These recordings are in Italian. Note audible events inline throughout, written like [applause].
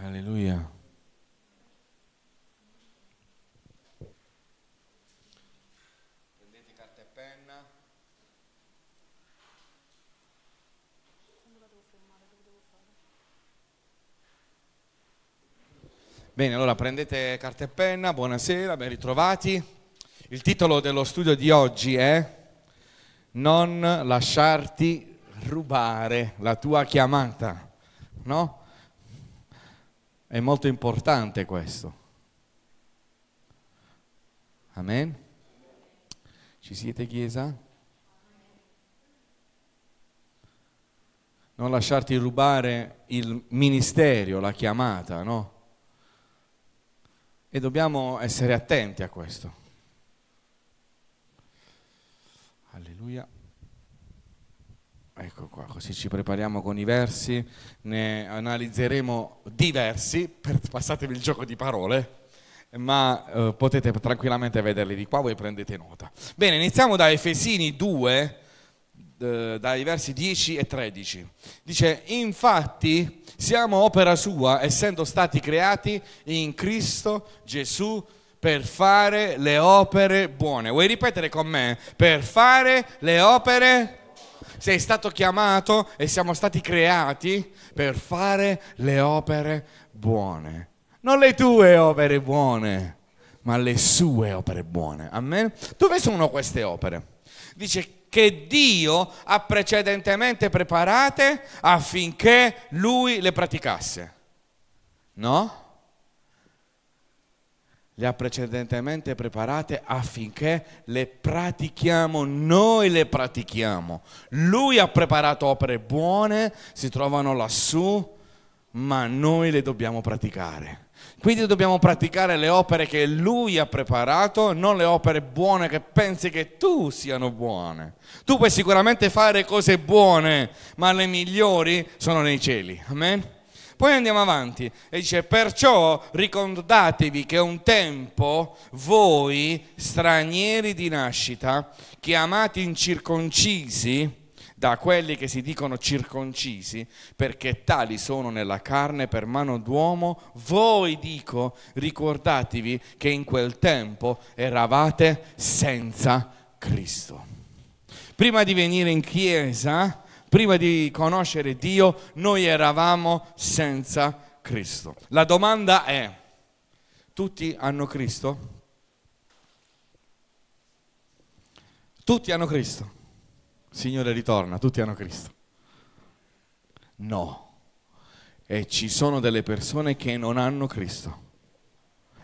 Alleluia. Prendete carta e penna. Bene, allora prendete carta e penna, buonasera, ben ritrovati. Il titolo dello studio di oggi è Non lasciarti rubare la tua chiamata, no? È molto importante questo. Amen. Ci siete chiesa? Non lasciarti rubare il ministero, la chiamata, no? E dobbiamo essere attenti a questo. Alleluia. Ecco qua, così ci prepariamo con i versi, ne analizzeremo diversi, per, [laughs] passatevi il gioco di parole, ma eh, potete tranquillamente vederli di qua, voi prendete nota. Bene, iniziamo da Efesini 2, eh, dai versi 10 e 13. Dice, infatti siamo opera sua, essendo stati creati in Cristo Gesù per fare le opere buone. Vuoi ripetere con me? Per fare le opere buone sei stato chiamato e siamo stati creati per fare le opere buone. Non le tue opere buone, ma le sue opere buone. Amen? Dove sono queste opere? Dice che Dio ha precedentemente preparate affinché lui le praticasse. No? le ha precedentemente preparate affinché le pratichiamo, noi le pratichiamo. Lui ha preparato opere buone, si trovano lassù, ma noi le dobbiamo praticare. Quindi dobbiamo praticare le opere che lui ha preparato, non le opere buone che pensi che tu siano buone. Tu puoi sicuramente fare cose buone, ma le migliori sono nei cieli. Amen? Poi andiamo avanti e dice, perciò ricordatevi che un tempo voi, stranieri di nascita, chiamati incirconcisi, da quelli che si dicono circoncisi, perché tali sono nella carne per mano d'uomo, voi dico, ricordatevi che in quel tempo eravate senza Cristo. Prima di venire in chiesa prima di conoscere Dio, noi eravamo senza Cristo. La domanda è, tutti hanno Cristo? Tutti hanno Cristo. Signore ritorna, tutti hanno Cristo. No. E ci sono delle persone che non hanno Cristo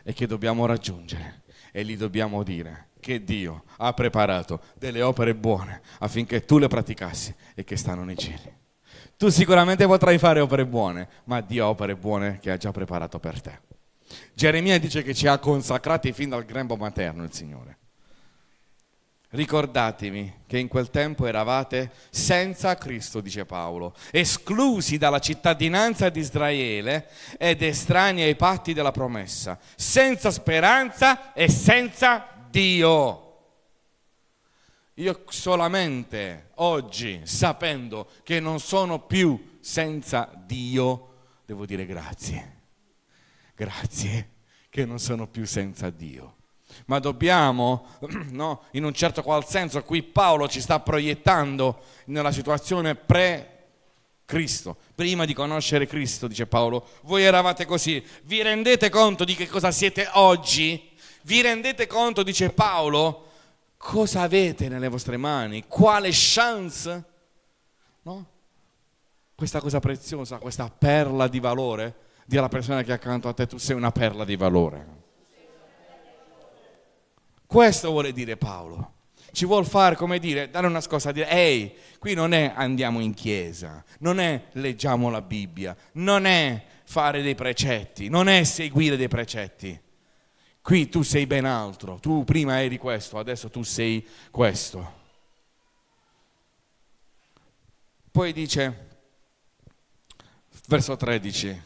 e che dobbiamo raggiungere e gli dobbiamo dire che Dio ha preparato delle opere buone affinché tu le praticassi e che stanno nei cieli. Tu sicuramente potrai fare opere buone, ma Dio ha opere buone che ha già preparato per te. Geremia dice che ci ha consacrati fin dal grembo materno il Signore. Ricordatevi che in quel tempo eravate senza Cristo, dice Paolo, esclusi dalla cittadinanza di Israele ed estranei ai patti della promessa, senza speranza e senza Dio. Io solamente oggi, sapendo che non sono più senza Dio, devo dire grazie. Grazie che non sono più senza Dio. Ma dobbiamo, [clears throat] no, in un certo qual senso, qui Paolo ci sta proiettando nella situazione pre Cristo, prima di conoscere Cristo, dice Paolo, voi eravate così, vi rendete conto di che cosa siete oggi? Vi rendete conto, dice Paolo, cosa avete nelle vostre mani? Quale chance? No? Questa cosa preziosa, questa perla di valore, di alla persona che è accanto a te, tu sei una perla di valore. Questo vuole dire Paolo. Ci vuol fare, come dire, dare una scossa, dire, ehi, qui non è andiamo in chiesa, non è leggiamo la Bibbia, non è fare dei precetti, non è seguire dei precetti, Qui tu sei ben altro, tu prima eri questo, adesso tu sei questo. Poi dice, verso 13,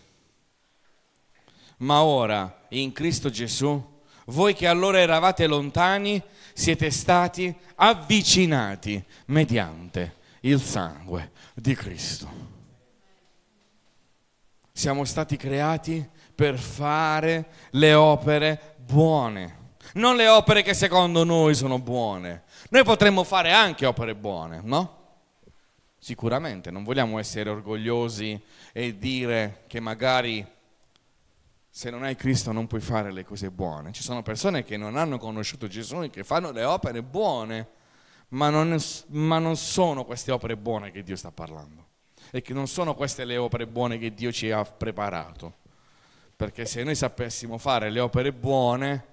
ma ora in Cristo Gesù, voi che allora eravate lontani, siete stati avvicinati mediante il sangue di Cristo. Siamo stati creati per fare le opere buone, non le opere che secondo noi sono buone. Noi potremmo fare anche opere buone, no? Sicuramente, non vogliamo essere orgogliosi e dire che magari se non hai Cristo non puoi fare le cose buone. Ci sono persone che non hanno conosciuto Gesù e che fanno le opere buone, ma non, ma non sono queste opere buone che Dio sta parlando e che non sono queste le opere buone che Dio ci ha preparato. Perché se noi sapessimo fare le opere buone,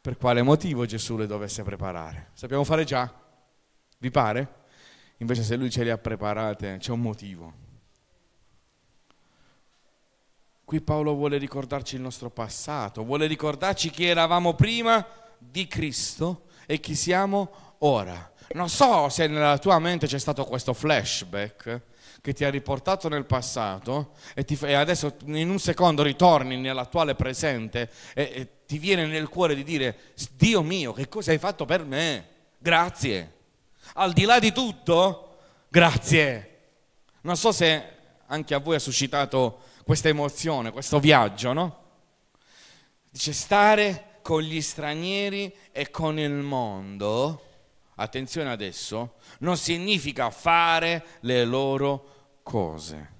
per quale motivo Gesù le dovesse preparare? Sappiamo fare già? Vi pare? Invece se lui ce le ha preparate c'è un motivo. Qui Paolo vuole ricordarci il nostro passato, vuole ricordarci chi eravamo prima di Cristo e chi siamo ora. Non so se nella tua mente c'è stato questo flashback che ti ha riportato nel passato e, ti, e adesso in un secondo ritorni nell'attuale presente e, e ti viene nel cuore di dire Dio mio, che cosa hai fatto per me? Grazie. Al di là di tutto, grazie. Non so se anche a voi ha suscitato questa emozione, questo viaggio, no? Dice stare con gli stranieri e con il mondo, attenzione adesso, non significa fare le loro cose cose.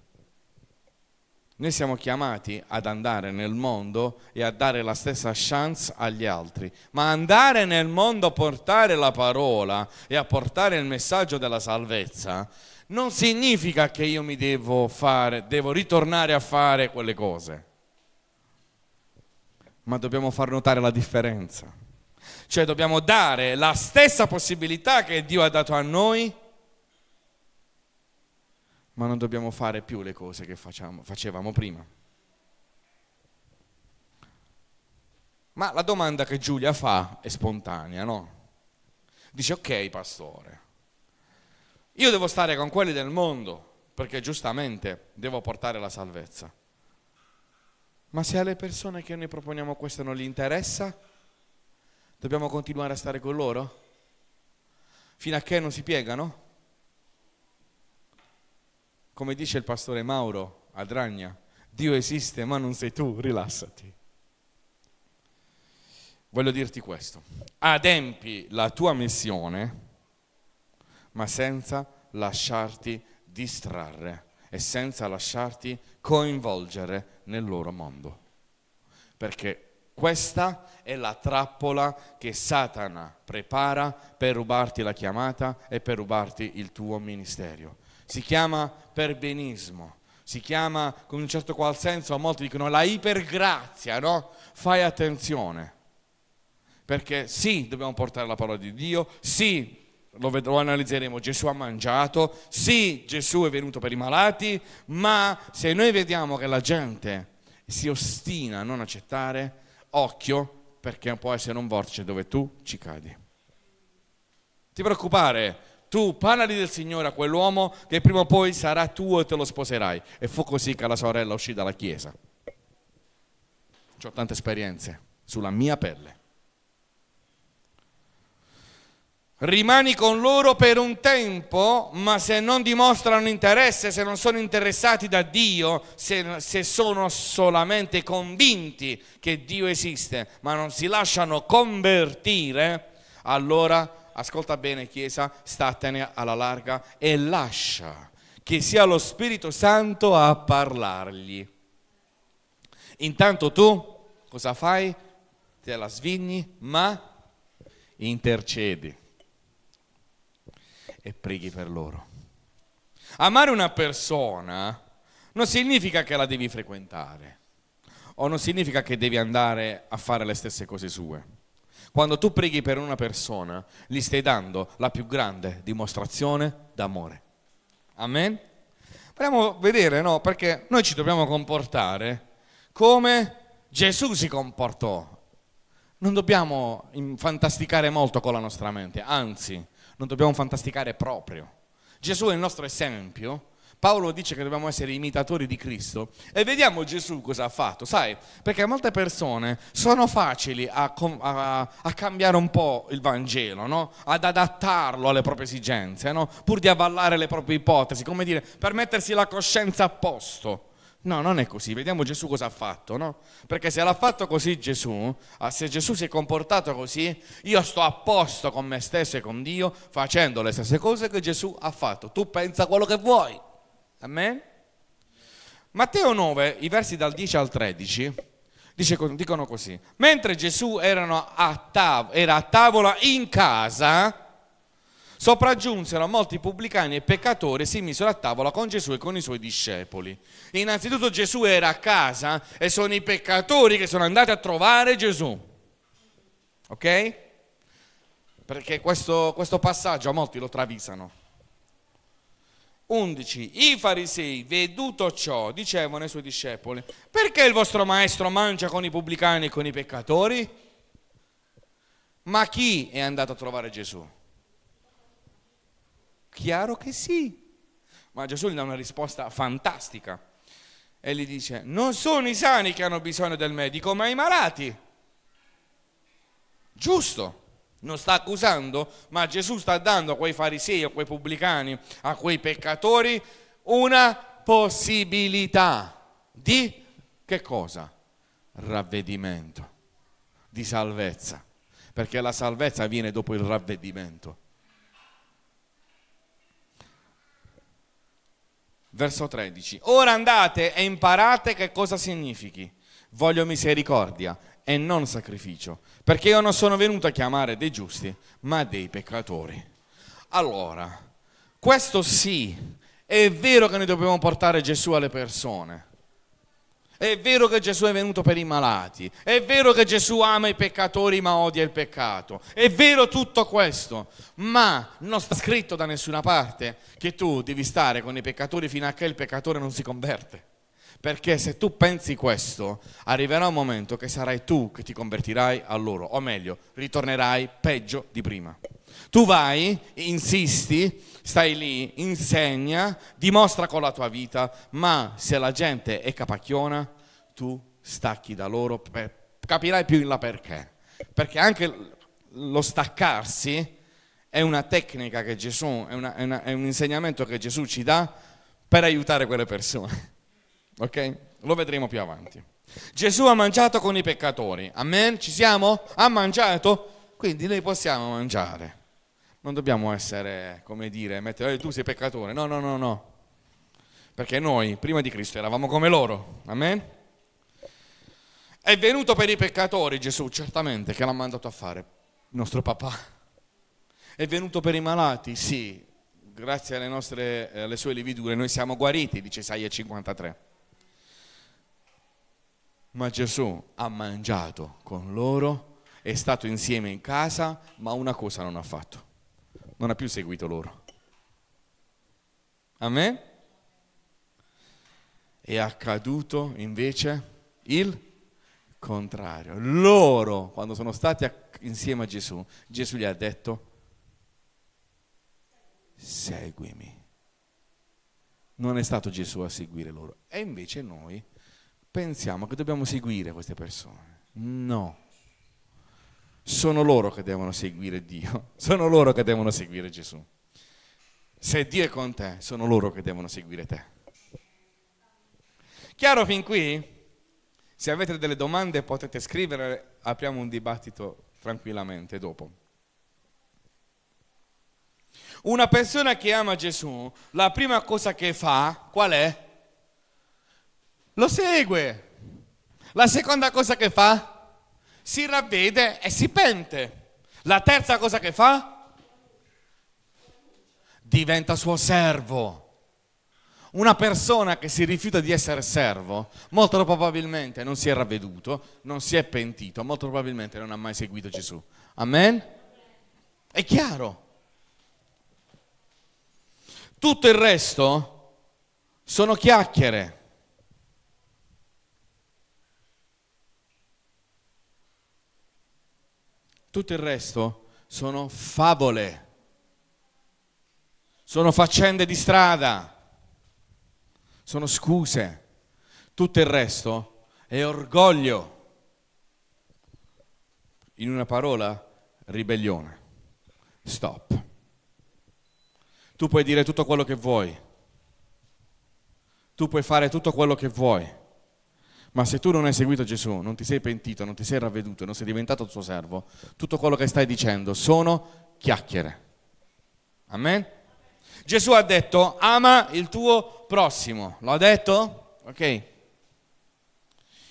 Noi siamo chiamati ad andare nel mondo e a dare la stessa chance agli altri, ma andare nel mondo a portare la parola e a portare il messaggio della salvezza non significa che io mi devo fare, devo ritornare a fare quelle cose, ma dobbiamo far notare la differenza. Cioè dobbiamo dare la stessa possibilità che Dio ha dato a noi ma non dobbiamo fare più le cose che facciamo, facevamo prima. Ma la domanda che Giulia fa è spontanea, no? Dice, ok pastore, io devo stare con quelli del mondo perché giustamente devo portare la salvezza. Ma se alle persone che noi proponiamo questo non gli interessa, dobbiamo continuare a stare con loro? Fino a che non si piegano? Come dice il pastore Mauro a Dragna, Dio esiste ma non sei tu, rilassati. Voglio dirti questo, adempi la tua missione ma senza lasciarti distrarre e senza lasciarti coinvolgere nel loro mondo. Perché questa è la trappola che Satana prepara per rubarti la chiamata e per rubarti il tuo ministero si chiama perbenismo, si chiama, con un certo qual senso, a molti dicono la ipergrazia, no? Fai attenzione, perché sì, dobbiamo portare la parola di Dio, sì, lo, ved- lo, analizzeremo, Gesù ha mangiato, sì, Gesù è venuto per i malati, ma se noi vediamo che la gente si ostina a non accettare, occhio, perché può essere un vortice dove tu ci cadi. Ti preoccupare tu parli del Signore a quell'uomo che prima o poi sarà tuo e te lo sposerai. E fu così che la sorella uscì dalla chiesa. Ho tante esperienze sulla mia pelle. Rimani con loro per un tempo, ma se non dimostrano interesse, se non sono interessati da Dio, se, se, sono solamente convinti che Dio esiste, ma non si lasciano convertire, allora ascolta bene Chiesa, statene alla larga e lascia che sia lo Spirito Santo a parlargli. Intanto tu cosa fai? Te la svigni, ma intercedi e preghi per loro. Amare una persona non significa che la devi frequentare o non significa che devi andare a fare le stesse cose sue quando tu preghi per una persona, gli stai dando la più grande dimostrazione d'amore. Amen? Vogliamo vedere, no? Perché noi ci dobbiamo comportare come Gesù si comportò. Non dobbiamo fantasticare molto con la nostra mente, anzi, non dobbiamo fantasticare proprio. Gesù è il nostro esempio Paolo dice che dobbiamo essere imitatori di Cristo e vediamo Gesù cosa ha fatto, sai? Perché molte persone sono facili a, a, a cambiare un po' il Vangelo, no? Ad adattarlo alle proprie esigenze, no? Pur di avvallare le proprie ipotesi, come dire, per mettersi la coscienza a posto. No, non è così, vediamo Gesù cosa ha fatto, no? Perché se l'ha fatto così Gesù, ah, se Gesù si è comportato così, io sto a posto con me stesso e con Dio facendo le stesse cose che Gesù ha fatto. Tu pensa quello che vuoi. Amen? Matteo 9, i versi dal 10 al 13, dice, dicono così. Mentre Gesù era a, tav- era a tavola in casa, sopraggiunsero molti pubblicani e peccatori e si misero a tavola con Gesù e con i suoi discepoli. Innanzitutto Gesù era a casa e sono i peccatori che sono andati a trovare Gesù. Ok? Perché questo, questo passaggio a molti lo travisano. 11. I farisei, veduto ciò, dicevano ai suoi discepoli, perché il vostro maestro mangia con i pubblicani e con i peccatori? Ma chi è andato a trovare Gesù? Chiaro che sì. Ma Gesù gli dà una risposta fantastica. E gli dice, non sono i sani che hanno bisogno del medico, ma i malati. Giusto non sta accusando, ma Gesù sta dando a quei farisei, a quei pubblicani, a quei peccatori una possibilità di che cosa? Ravvedimento, di salvezza, perché la salvezza viene dopo il ravvedimento. Verso 13. Ora andate e imparate che cosa significhi. Voglio misericordia e non sacrificio, perché io non sono venuto a chiamare dei giusti, ma dei peccatori. Allora, questo sì, è vero che noi dobbiamo portare Gesù alle persone. È vero che Gesù è venuto per i malati, è vero che Gesù ama i peccatori ma odia il peccato, è vero tutto questo, ma non sta scritto da nessuna parte che tu devi stare con i peccatori fino a che il peccatore non si converte. Perché se tu pensi questo, arriverà un momento che sarai tu che ti convertirai a loro, o meglio, ritornerai peggio di prima. Tu vai, insisti, stai lì, insegna, dimostra con la tua vita, ma se la gente è capacchiona, tu stacchi da loro, capirai più in là perché. Perché anche lo staccarsi è una tecnica che Gesù, è, una, è, una, è un insegnamento che Gesù ci dà per aiutare quelle persone ok? Lo vedremo più avanti. Gesù ha mangiato con i peccatori, amen? Ci siamo? Ha mangiato? Quindi noi possiamo mangiare. Non dobbiamo essere, come dire, mettere, eh, tu sei peccatore. No, no, no, no. Perché noi, prima di Cristo, eravamo come loro, amen? È venuto per i peccatori Gesù, certamente, che l'ha mandato a fare, nostro papà. È venuto per i malati, sì, grazie alle, nostre, eh, alle sue lividure noi siamo guariti, dice Isaia 53. Ma Gesù ha mangiato con loro, è stato insieme in casa, ma una cosa non ha fatto. Non ha più seguito loro. Amen? È accaduto invece il contrario. Loro, quando sono stati insieme a Gesù, Gesù gli ha detto, seguimi. Non è stato Gesù a seguire loro. E invece noi pensiamo che dobbiamo seguire queste persone. No. Sono loro che devono seguire Dio, [laughs] sono loro che devono seguire Gesù. Se Dio è con te, sono loro che devono seguire te. Chiaro fin qui? Se avete delle domande potete scrivere, apriamo un dibattito tranquillamente dopo. Una persona che ama Gesù, la prima cosa che fa, qual è? lo segue. La seconda cosa che fa? Si ravvede e si pente. La terza cosa che fa? Diventa suo servo. Una persona che si rifiuta di essere servo, molto probabilmente non si è ravveduto, non si è pentito, molto probabilmente non ha mai seguito Gesù. Amen? È chiaro. Tutto il resto sono chiacchiere. Tutto il resto sono favole, sono faccende di strada, sono scuse. Tutto il resto è orgoglio. In una parola, ribellione. Stop. Tu puoi dire tutto quello che vuoi. Tu puoi fare tutto quello che vuoi ma se tu non hai seguito Gesù, non ti sei pentito, non ti sei ravveduto, non sei diventato il suo servo, tutto quello che stai dicendo sono chiacchiere. Amen? Gesù ha detto ama il tuo prossimo. Lo ha detto? Ok.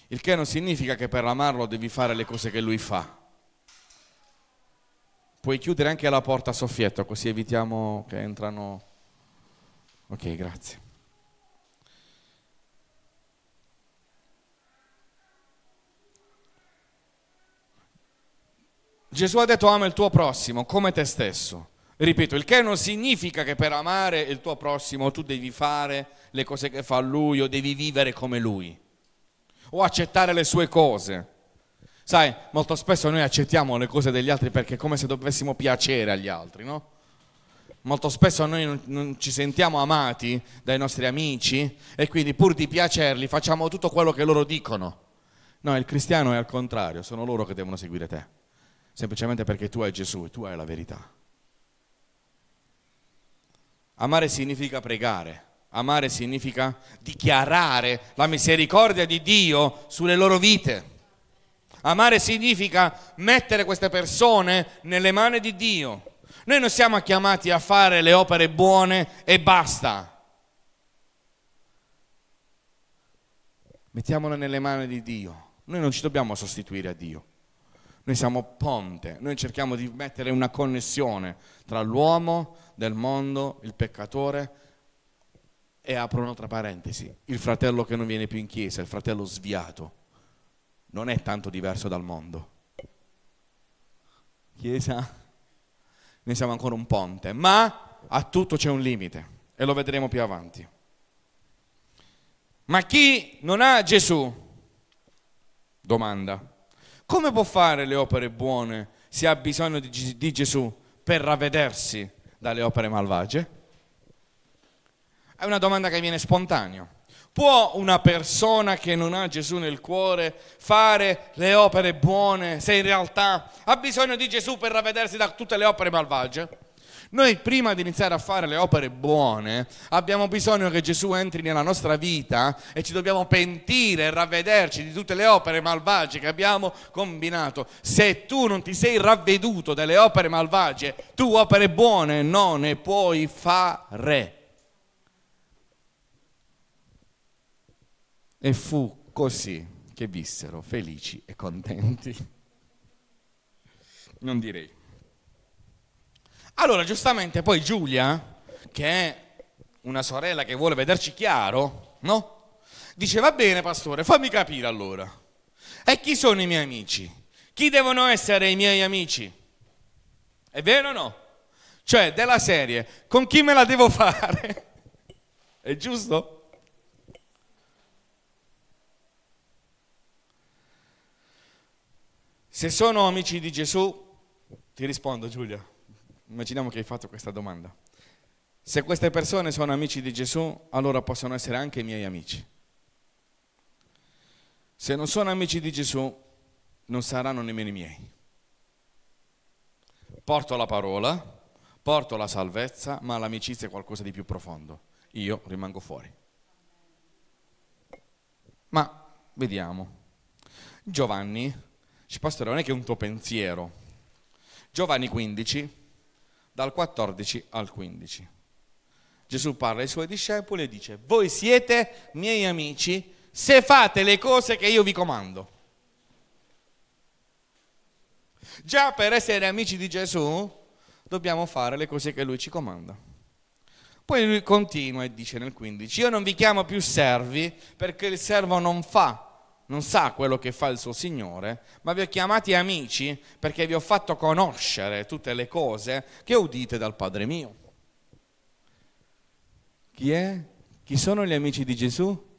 Il che non significa che per amarlo devi fare le cose che lui fa. Puoi chiudere anche la porta a soffietto, così evitiamo che entrano... Ok, grazie. Gesù ha detto ama il tuo prossimo come te stesso. Ripeto, il che non significa che per amare il tuo prossimo tu devi fare le cose che fa lui o devi vivere come lui o accettare le sue cose. Sai, molto spesso noi accettiamo le cose degli altri perché è come se dovessimo piacere agli altri, no? Molto spesso noi non, non ci sentiamo amati dai nostri amici e quindi pur di piacerli facciamo tutto quello che loro dicono. No, il cristiano è al contrario, sono loro che devono seguire te semplicemente perché tu hai Gesù e tu hai la verità. Amare significa pregare, amare significa dichiarare la misericordia di Dio sulle loro vite. Amare significa mettere queste persone nelle mani di Dio. Noi non siamo chiamati a fare le opere buone e basta. Mettiamole nelle mani di Dio. Noi non ci dobbiamo sostituire a Dio. Noi siamo ponte, noi cerchiamo di mettere una connessione tra l'uomo del mondo, il peccatore e apro un'altra parentesi, il fratello che non viene più in chiesa, il fratello sviato. Non è tanto diverso dal mondo. Chiesa, noi siamo ancora un ponte, ma a tutto c'è un limite e lo vedremo più avanti. Ma chi non ha Gesù? Domanda. Come può fare le opere buone se ha bisogno di, di Gesù per ravvedersi dalle opere malvagie? È una domanda che viene spontanea. Può una persona che non ha Gesù nel cuore fare le opere buone se in realtà ha bisogno di Gesù per ravvedersi da tutte le opere malvagie? Noi prima di iniziare a fare le opere buone abbiamo bisogno che Gesù entri nella nostra vita e ci dobbiamo pentire e ravvederci di tutte le opere malvagie che abbiamo combinato. Se tu non ti sei ravveduto delle opere malvagie, tu opere buone non ne puoi fare. E fu così che vissero felici e contenti. Non direi. Allora, giustamente, poi Giulia, che è una sorella che vuole vederci chiaro, no? Dice, va bene, pastore, fammi capire allora. E chi sono i miei amici? Chi devono essere i miei amici? È vero o no? Cioè, della serie, con chi me la devo [laughs] fare? È giusto? Se sono amici di Gesù, ti rispondo Giulia immaginiamo che hai fatto questa domanda. Se queste persone sono amici di Gesù, allora possono essere anche i miei amici. Se non sono amici di Gesù, non saranno nemmeno i miei. Porto la parola, porto la salvezza, ma l'amicizia è qualcosa di più profondo. Io rimango fuori. Ma vediamo. Giovanni, ci pastore, non è che è un tuo pensiero. Giovanni 15, dal 14 al 15. Gesù parla ai suoi discepoli e dice, voi siete miei amici se fate le cose che io vi comando. Già per essere amici di Gesù dobbiamo fare le cose che lui ci comanda. Poi lui continua e dice nel 15, io non vi chiamo più servi perché il servo non fa non sa quello che fa il suo Signore, ma vi ho chiamati amici perché vi ho fatto conoscere tutte le cose che udite dal Padre mio. Chi è? Chi sono gli amici di Gesù?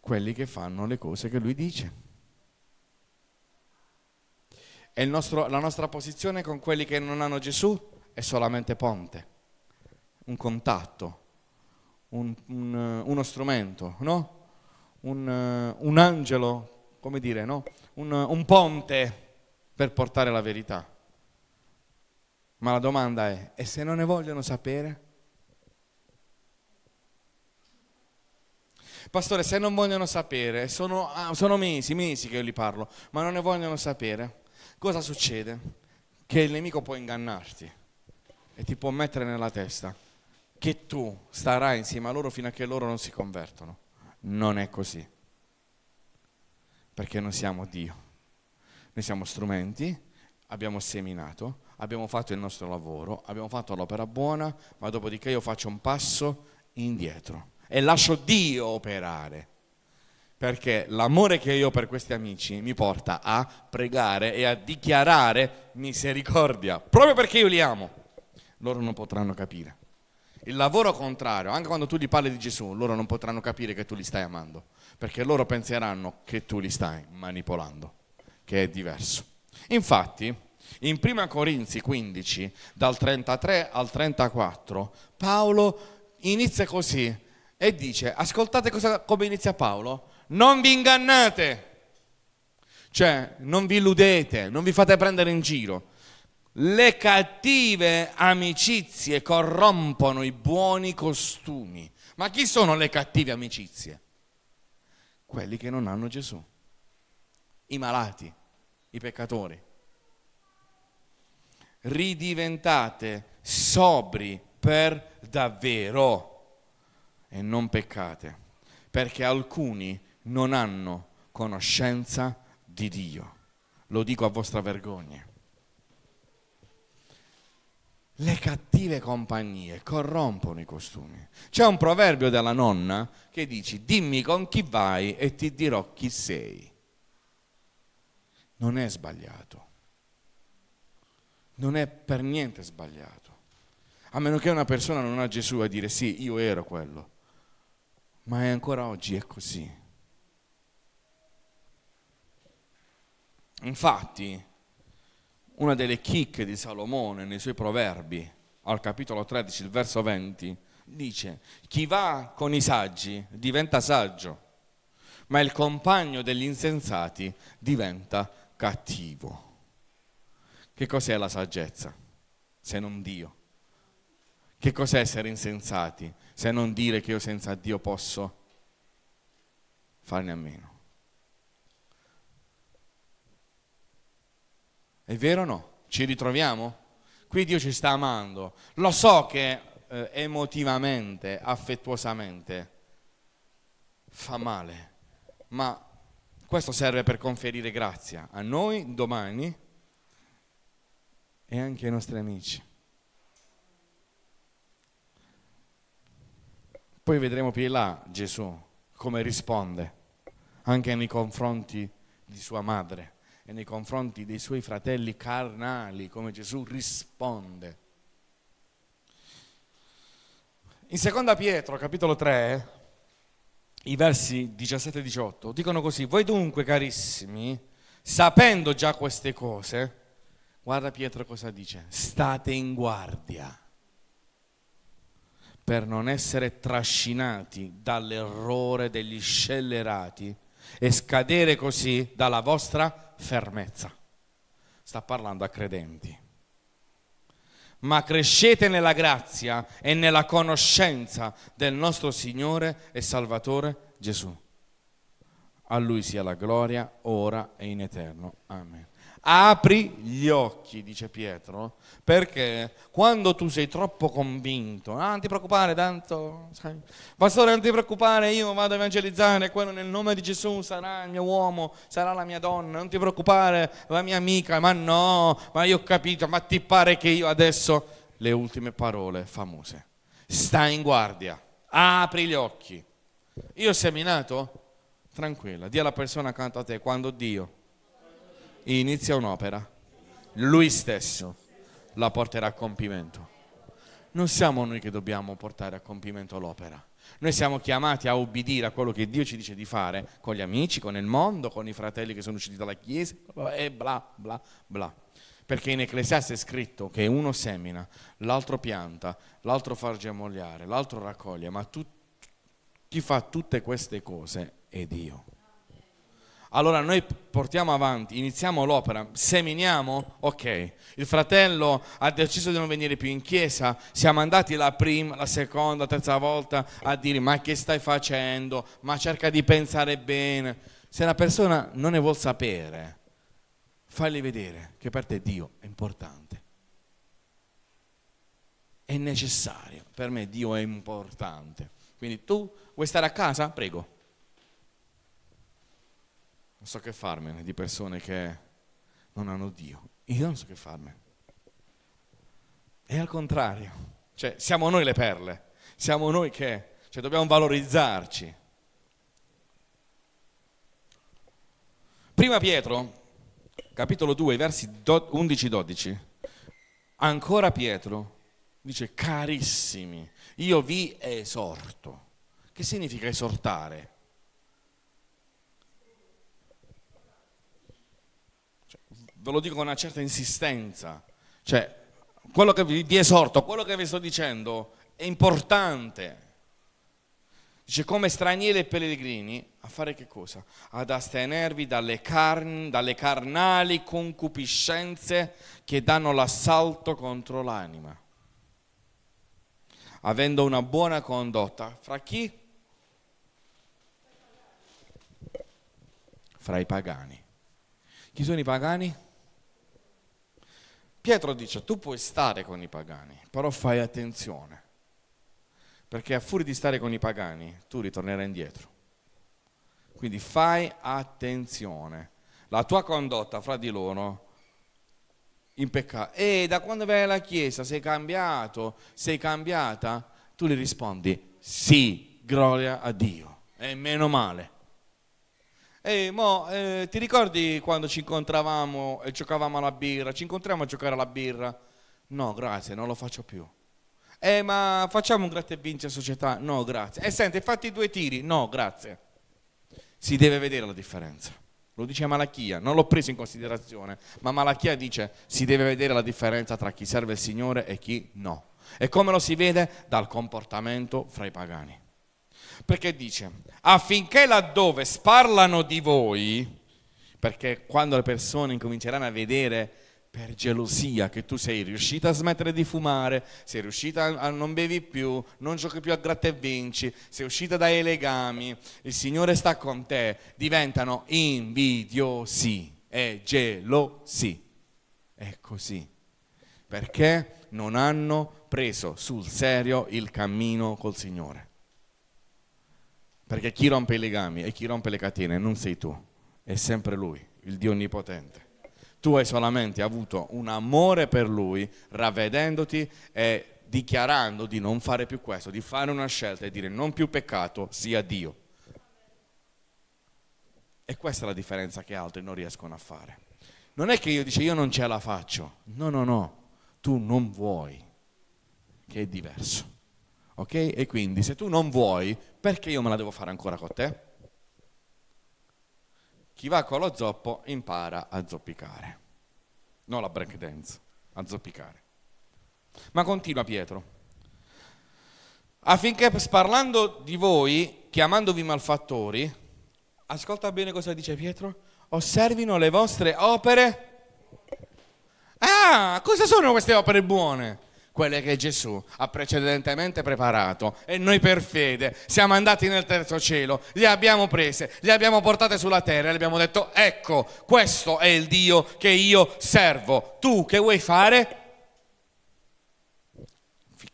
Quelli che fanno le cose che lui dice. E nostro, la nostra posizione con quelli che non hanno Gesù è solamente ponte, un contatto, un, un, eh, uno strumento, no? un, eh, un, angelo, come dire, no? Eh, un ponte per portare la verità. Ma la domanda è, e se non ne vogliono sapere? Pastore, se non vogliono sapere, sono, ah, sono, mesi, mesi che io li parlo, ma non ne vogliono sapere, cosa succede? Che il nemico può ingannarti e ti può mettere nella testa che tu starai insieme a loro fino a che loro non si convertono. Non è così, perché non siamo Dio, noi siamo strumenti, abbiamo seminato, abbiamo fatto il nostro lavoro, abbiamo fatto l'opera buona, ma dopodiché io faccio un passo indietro e lascio Dio operare perché l'amore che io ho per questi amici mi porta a pregare e a dichiarare misericordia, proprio perché io li amo. Loro non potranno capire. Il lavoro contrario, anche quando tu gli parli di Gesù, loro non potranno capire che tu li stai amando, perché loro penseranno che tu li stai manipolando, che è diverso. Infatti, in 1 Corinzi 15, dal 33 al 34, Paolo inizia così e dice, ascoltate cosa, come inizia Paolo, non vi ingannate, cioè non vi illudete, non vi fate prendere in giro, le cattive amicizie corrompono i buoni costumi. Ma chi sono le cattive amicizie? Quelli che non hanno Gesù, i malati, i peccatori. Ridiventate sobri per davvero e non peccate, perché alcuni non hanno conoscenza di Dio. Lo dico a vostra vergogna le cattive compagnie corrompono i costumi. C'è un proverbio della nonna che dice dimmi con chi vai e ti dirò chi sei. Non è sbagliato, non è per niente sbagliato. A meno che una persona non ha Gesù a dire sì, io ero quello, ma è ancora oggi è così. Infatti, una delle chicche di Salomone nei suoi proverbi, al capitolo 13, il verso 20, dice, chi va con i saggi diventa saggio, ma il compagno degli insensati diventa cattivo. Che cos'è la saggezza se non Dio? Che cos'è essere insensati se non dire che io senza Dio posso farne a meno? È vero o no? Ci ritroviamo? Qui Dio ci sta amando. Lo so che eh, emotivamente, affettuosamente, fa male, ma questo serve per conferire grazia a noi domani e anche ai nostri amici. Poi vedremo più in là Gesù come risponde anche nei confronti di sua madre e nei confronti dei suoi fratelli carnali, come Gesù risponde. In seconda Pietro, capitolo 3, i versi 17 e 18, dicono così, voi dunque carissimi, sapendo già queste cose, guarda Pietro cosa dice, state in guardia per non essere trascinati dall'errore degli scellerati e scadere così dalla vostra fermezza. Sta parlando a credenti. Ma crescete nella grazia e nella conoscenza del nostro Signore e Salvatore Gesù. A Lui sia la gloria, ora e in eterno. Amen. Apri gli occhi, dice Pietro, perché quando tu sei troppo convinto, ah, non ti preoccupare tanto, sai, pastore non ti preoccupare, io vado a evangelizzare, quello nel nome di Gesù sarà il mio uomo, sarà la mia donna, non ti preoccupare, la mia amica, ma no, ma io ho capito, ma ti pare che io adesso, le ultime parole famose, stai in guardia, apri gli occhi. Io ho seminato? Tranquilla, dia la persona accanto a te, quando Dio inizia un'opera, lui stesso la porterà a compimento. Non siamo noi che dobbiamo portare a compimento l'opera. Noi siamo chiamati a ubbidire a quello che Dio ci dice di fare con gli amici, con il mondo, con i fratelli che sono usciti dalla chiesa e bla bla bla. Perché in Ecclesiastes è scritto che uno semina, l'altro pianta, l'altro fa germogliare, l'altro raccoglie, ma tu, chi fa tutte queste cose è Dio allora noi portiamo avanti, iniziamo l'opera, seminiamo, ok, il fratello ha deciso di non venire più in chiesa, siamo andati la prima, la seconda, la terza volta a dire ma che stai facendo, ma cerca di pensare bene, se una persona non ne vuol sapere, fagli vedere che per te Dio è importante, è necessario, per me Dio è importante, quindi tu vuoi stare a casa? Prego non so che farmene di persone che non hanno Dio. Io non so che farmene. E al contrario, cioè siamo noi le perle, siamo noi che cioè, dobbiamo valorizzarci. Prima Pietro, capitolo 2, versi 11-12, ancora Pietro dice, carissimi, io vi esorto. Che significa esortare? ve lo dico con una certa insistenza, cioè quello che vi, vi esorto, quello che vi sto dicendo è importante. Dice come stranieri e pellegrini a fare che cosa? Ad astenervi dalle, carni, dalle carnali concupiscenze che danno l'assalto contro l'anima, avendo una buona condotta fra chi? Fra i pagani. Chi sono i pagani? Pietro dice, tu puoi stare con i pagani, però fai attenzione, perché a furia di stare con i pagani tu ritornerai indietro. Quindi fai attenzione, la tua condotta fra di loro in peccato. E da quando vai alla chiesa sei cambiato, sei cambiata? Tu gli rispondi, sì, gloria a Dio, e meno male. Ehi, mo, eh, ti ricordi quando ci incontravamo e giocavamo alla birra? Ci incontriamo a giocare alla birra? No, grazie, non lo faccio più. Eh, ma facciamo un gratta e vince società? No, grazie. E eh, senti, fatti due tiri? No, grazie. Si deve vedere la differenza. Lo dice Malachia, non l'ho preso in considerazione, ma Malachia dice si deve vedere la differenza tra chi serve il Signore e chi no. E come lo si vede? Dal comportamento fra i pagani. Perché dice, affinché laddove sparlano di voi, perché quando le persone incominceranno a vedere per gelosia che tu sei riuscita a smettere di fumare, sei riuscita a non bevi più, non giochi più a gratta e vinci, sei uscita dai legami, il Signore sta con te, diventano invidiosi e gelosi. È così. Perché non hanno preso sul serio il cammino col Signore. Perché chi rompe i legami e chi rompe le catene non sei tu, è sempre lui, il Dio onnipotente. Tu hai solamente avuto un amore per lui, ravvedendoti e dichiarando di non fare più questo, di fare una scelta e dire non più peccato, sia Dio. E questa è la differenza che altri non riescono a fare. Non è che io dice io non ce la faccio. No, no, no. Tu non vuoi, che è diverso. Ok? E quindi se tu non vuoi, perché io me la devo fare ancora con te? Chi va con lo zoppo impara a zoppicare. Non la break dance, a zoppicare. Ma continua Pietro. Affinché parlando di voi, chiamandovi malfattori, ascolta bene cosa dice Pietro, osservino le vostre opere. Ah, cosa sono queste opere buone? quelle che Gesù ha precedentemente preparato e noi per fede siamo andati nel terzo cielo, le abbiamo prese, le abbiamo portate sulla terra e le abbiamo detto ecco questo è il Dio che io servo, tu che vuoi fare?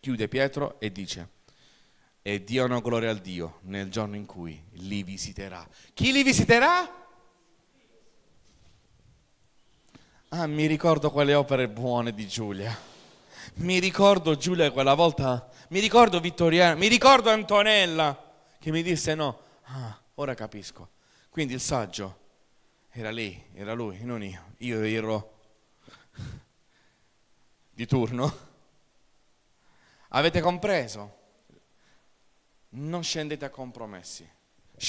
Chiude Pietro e dice e Dio diano gloria al Dio nel giorno in cui li visiterà. Chi li visiterà? Ah, mi ricordo quelle opere buone di Giulia. Mi ricordo Giulia quella volta, mi ricordo Vittoriano, mi ricordo Antonella che mi disse no, ah, ora capisco. Quindi il saggio era lei, era lui, non io. Io ero di turno. Avete compreso? Non scendete a compromessi.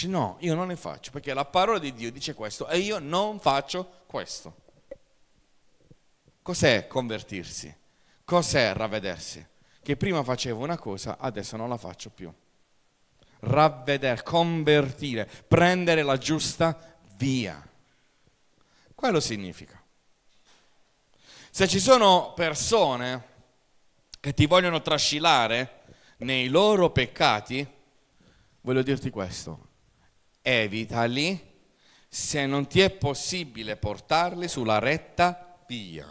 no, io non ne faccio perché la parola di Dio dice questo e io non faccio questo. Cos'è convertirsi? Cos'è ravvedersi? Che prima facevo una cosa, adesso non la faccio più. Ravvedere, convertire, prendere la giusta via. Quello significa. Se ci sono persone che ti vogliono trascinare nei loro peccati, voglio dirti questo, evitali se non ti è possibile portarli sulla retta via.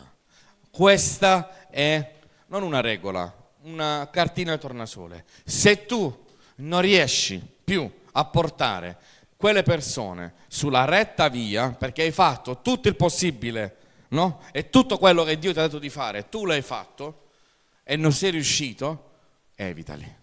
Questa è non una regola, una cartina al tornasole. Se tu non riesci più a portare quelle persone sulla retta via, perché hai fatto tutto il possibile, no? E tutto quello che Dio ti ha detto di fare, tu l'hai fatto e non sei riuscito, evitali.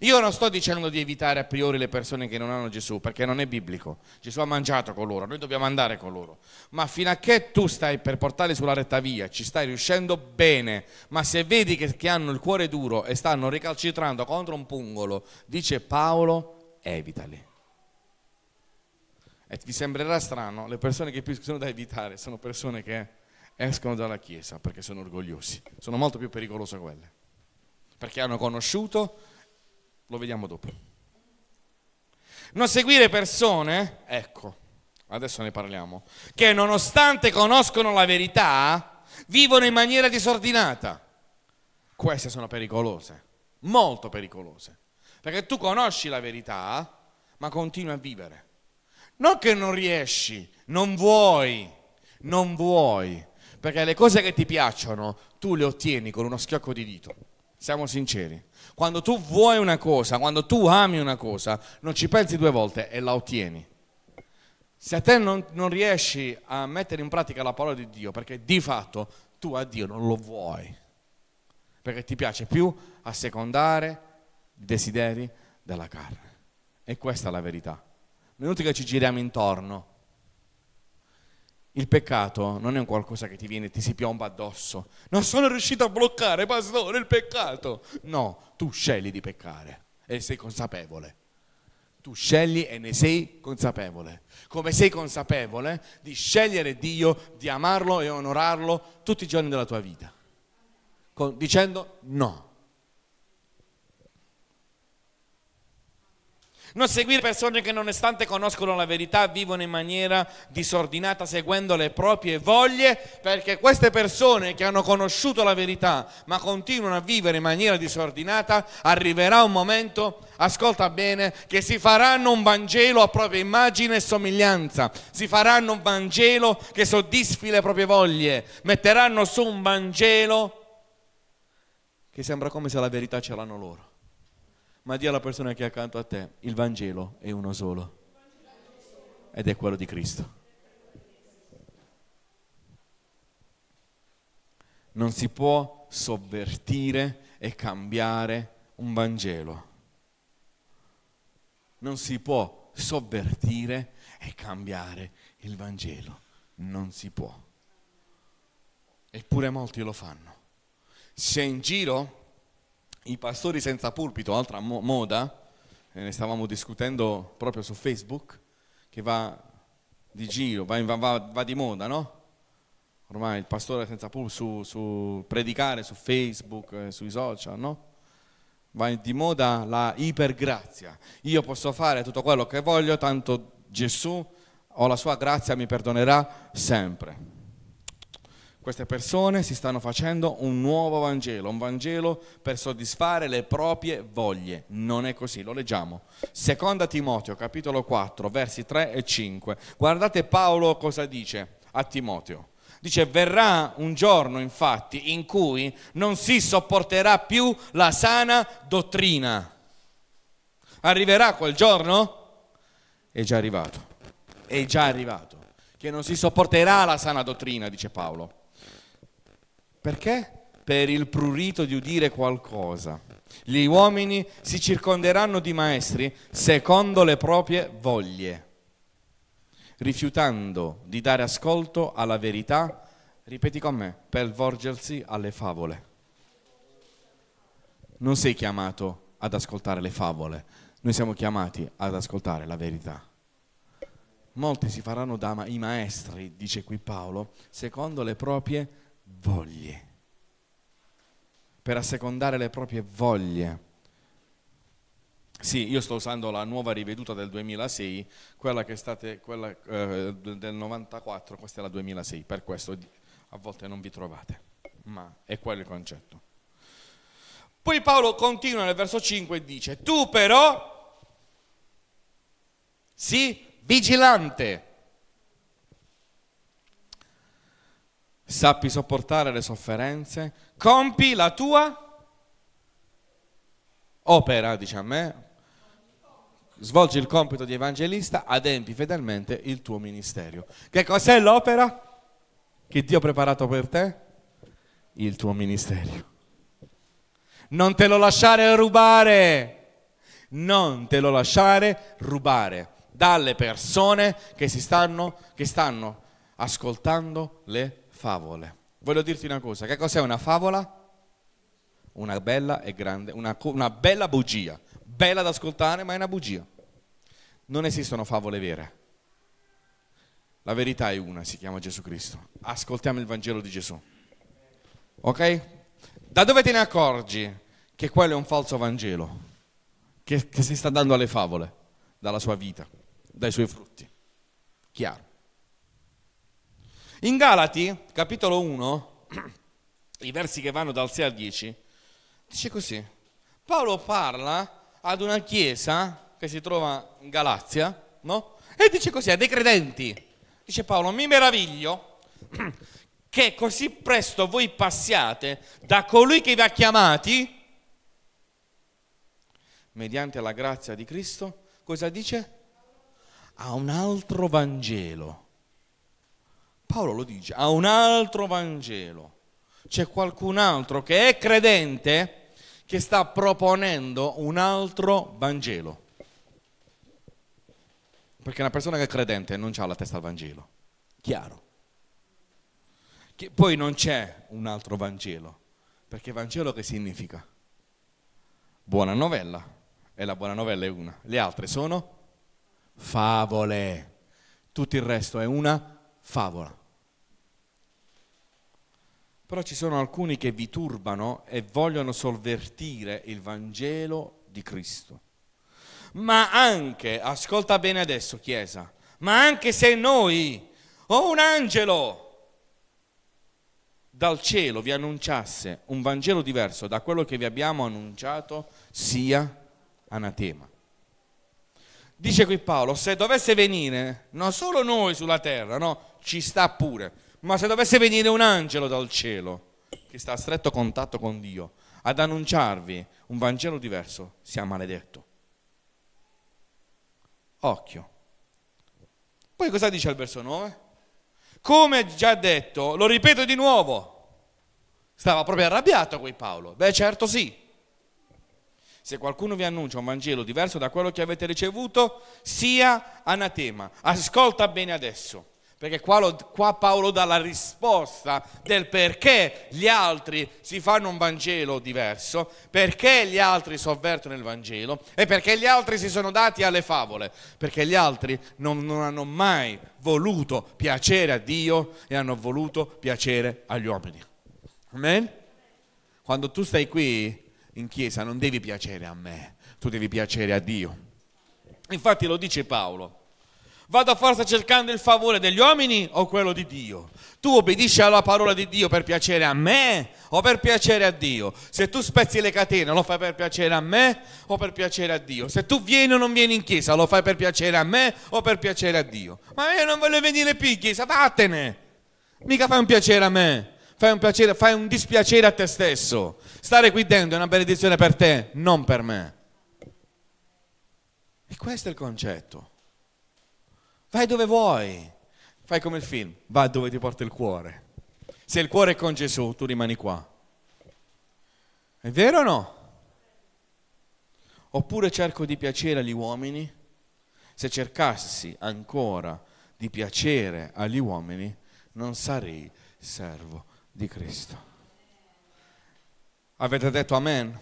Io non sto dicendo di evitare a priori le persone che non hanno Gesù, perché non è biblico. Gesù ha mangiato con loro, noi dobbiamo andare con loro. Ma fino a che tu stai per portarli sulla retta via, ci stai riuscendo bene, ma se vedi che, che hanno il cuore duro e stanno recalcitrando contro un pungolo, dice Paolo, evitali. E vi sembrerà strano, le persone che più sono da evitare sono persone che escono dalla Chiesa perché sono orgogliosi. Sono molto più pericolose quelle, perché hanno conosciuto lo vediamo dopo. Non seguire persone, ecco, adesso ne parliamo, che nonostante conoscono la verità, vivono in maniera disordinata. Queste sono pericolose, molto pericolose, perché tu conosci la verità, ma continui a vivere. Non che non riesci, non vuoi, non vuoi, perché le cose che ti piacciono tu le ottieni con uno schiocco di dito. Siamo sinceri. Quando tu vuoi una cosa, quando tu ami una cosa, non ci pensi due volte e la ottieni. Se a te non, non riesci a mettere in pratica la parola di Dio, perché di fatto tu a Dio non lo vuoi, perché ti piace più assecondare i desideri della carne. E questa è la verità. Minuti che ci giriamo intorno il peccato non è un qualcosa che ti viene e ti si piomba addosso. Non sono riuscito a bloccare, pastore, il peccato. No, tu scegli di peccare e sei consapevole. Tu scegli e ne sei consapevole. Come sei consapevole di scegliere Dio, di amarlo e onorarlo tutti i giorni della tua vita. Con, dicendo no Non seguire persone che nonostante conoscono la verità vivono in maniera disordinata seguendo le proprie voglie, perché queste persone che hanno conosciuto la verità ma continuano a vivere in maniera disordinata, arriverà un momento, ascolta bene, che si faranno un Vangelo a propria immagine e somiglianza, si faranno un Vangelo che soddisfi le proprie voglie, metteranno su un Vangelo che sembra come se la verità ce l'hanno loro ma di alla persona che è accanto a te, il Vangelo è uno solo ed è quello di Cristo. Non si può sovvertire e cambiare un Vangelo. Non si può sovvertire e cambiare il Vangelo. Non si può. Eppure molti lo fanno. Si in giro i pastori senza pulpito, altra mo- moda, ne stavamo discutendo proprio su Facebook, che va di giro, va, va, va di moda, no? Ormai il pastore senza pulpito su, su predicare su Facebook, eh, sui social, no? Va di moda la ipergrazia. Io posso fare tutto quello che voglio, tanto Gesù o la sua grazia mi perdonerà sempre. Queste persone si stanno facendo un nuovo Vangelo, un Vangelo per soddisfare le proprie voglie. Non è così, lo leggiamo. Seconda Timoteo, capitolo 4, versi 3 e 5. Guardate Paolo cosa dice a Timoteo. Dice, verrà un giorno infatti in cui non si sopporterà più la sana dottrina. Arriverà quel giorno? È già arrivato. È già arrivato. Che non si sopporterà la sana dottrina, dice Paolo perché? Per il prurito di udire qualcosa. Gli uomini si circonderanno di maestri secondo le proprie voglie, rifiutando di dare ascolto alla verità, ripeti con me, per volgersi alle favole. Non sei chiamato ad ascoltare le favole, noi siamo chiamati ad ascoltare la verità. Molti si faranno da ma- i maestri, dice qui Paolo, secondo le proprie voglie voglie, per assecondare le proprie voglie. Sì, io sto usando la nuova riveduta del 2006, quella che è stata quella, eh, del 94, questa è la 2006, per questo a volte non vi trovate, ma è quello il concetto. Poi Paolo continua nel verso 5 e dice, tu però sii vigilante sappi sopportare le sofferenze, compi la tua opera, dice a me, svolgi il compito di evangelista, adempi fedelmente il tuo ministero. Che cos'è l'opera che Dio ha preparato per te? Il tuo ministero. Non te lo lasciare rubare. Non te lo lasciare rubare dalle persone che, si stanno, che stanno ascoltando le favole. Voglio dirti una cosa, che cos'è una favola? Una bella e grande, una, una bella bugia, bella da ascoltare ma è una bugia. Non esistono favole vere. La verità è una, si chiama Gesù Cristo. Ascoltiamo il Vangelo di Gesù. Ok? Da dove te ne accorgi che quello è un falso Vangelo? Che, che si sta dando alle favole? Dalla sua vita, dai suoi frutti. Chiaro. In Galati, capitolo 1, i versi che vanno dal 6 al 10, dice così, Paolo parla ad una chiesa che si trova in Galazia, no? E dice così, a dei credenti, dice Paolo, mi meraviglio che così presto voi passiate da colui che vi ha chiamati, mediante la grazia di Cristo, cosa dice? A un altro Vangelo Paolo lo dice, a un altro Vangelo. C'è qualcun altro che è credente che sta proponendo un altro Vangelo. Perché una persona che è credente non ha la testa al Vangelo. Chiaro. Che poi non c'è un altro Vangelo. Perché Vangelo che significa? Buona novella. E la buona novella è una. Le altre sono favole. Tutto il resto è una favola. Però ci sono alcuni che vi turbano e vogliono sovvertire il Vangelo di Cristo. Ma anche, ascolta bene adesso Chiesa, ma anche se noi o un angelo dal cielo vi annunciasse un Vangelo diverso da quello che vi abbiamo annunciato, sia anatema. Dice qui Paolo, se dovesse venire non solo noi sulla terra, no, ci sta pure, ma se dovesse venire un angelo dal cielo, che sta a stretto contatto con Dio, ad annunciarvi un Vangelo diverso, sia maledetto. Occhio. Poi cosa dice il verso 9? Come già detto, lo ripeto di nuovo. Stava proprio arrabbiato qui Paolo. Beh, certo sì. Se qualcuno vi annuncia un Vangelo diverso da quello che avete ricevuto, sia anatema. Ascolta bene adesso. Perché qua, lo, qua, Paolo dà la risposta del perché gli altri si fanno un Vangelo diverso, perché gli altri sovvertono il Vangelo e perché gli altri si sono dati alle favole, perché gli altri non, non hanno mai voluto piacere a Dio e hanno voluto piacere agli uomini. Amen? Quando tu stai qui in chiesa non devi piacere a me, tu devi piacere a Dio. Infatti lo dice Paolo Vado a forza cercando il favore degli uomini o quello di Dio? Tu obbedisci alla parola di Dio per piacere a me o per piacere a Dio? Se tu spezzi le catene lo fai per piacere a me o per piacere a Dio? Se tu vieni o non vieni in chiesa lo fai per piacere a me o per piacere a Dio? Ma io non voglio venire più in chiesa, vattene! Mica fai un piacere a me, fai un, piacere, fai un dispiacere a te stesso. Stare qui dentro è una benedizione per te, non per me. E questo è il concetto vai dove vuoi, fai come il film, va dove ti porta il cuore. Se il cuore è con Gesù, tu rimani qua. È vero o no? Oppure cerco di piacere agli uomini? Se cercassi ancora di piacere agli uomini, non sarei servo di Cristo. Avete detto amen?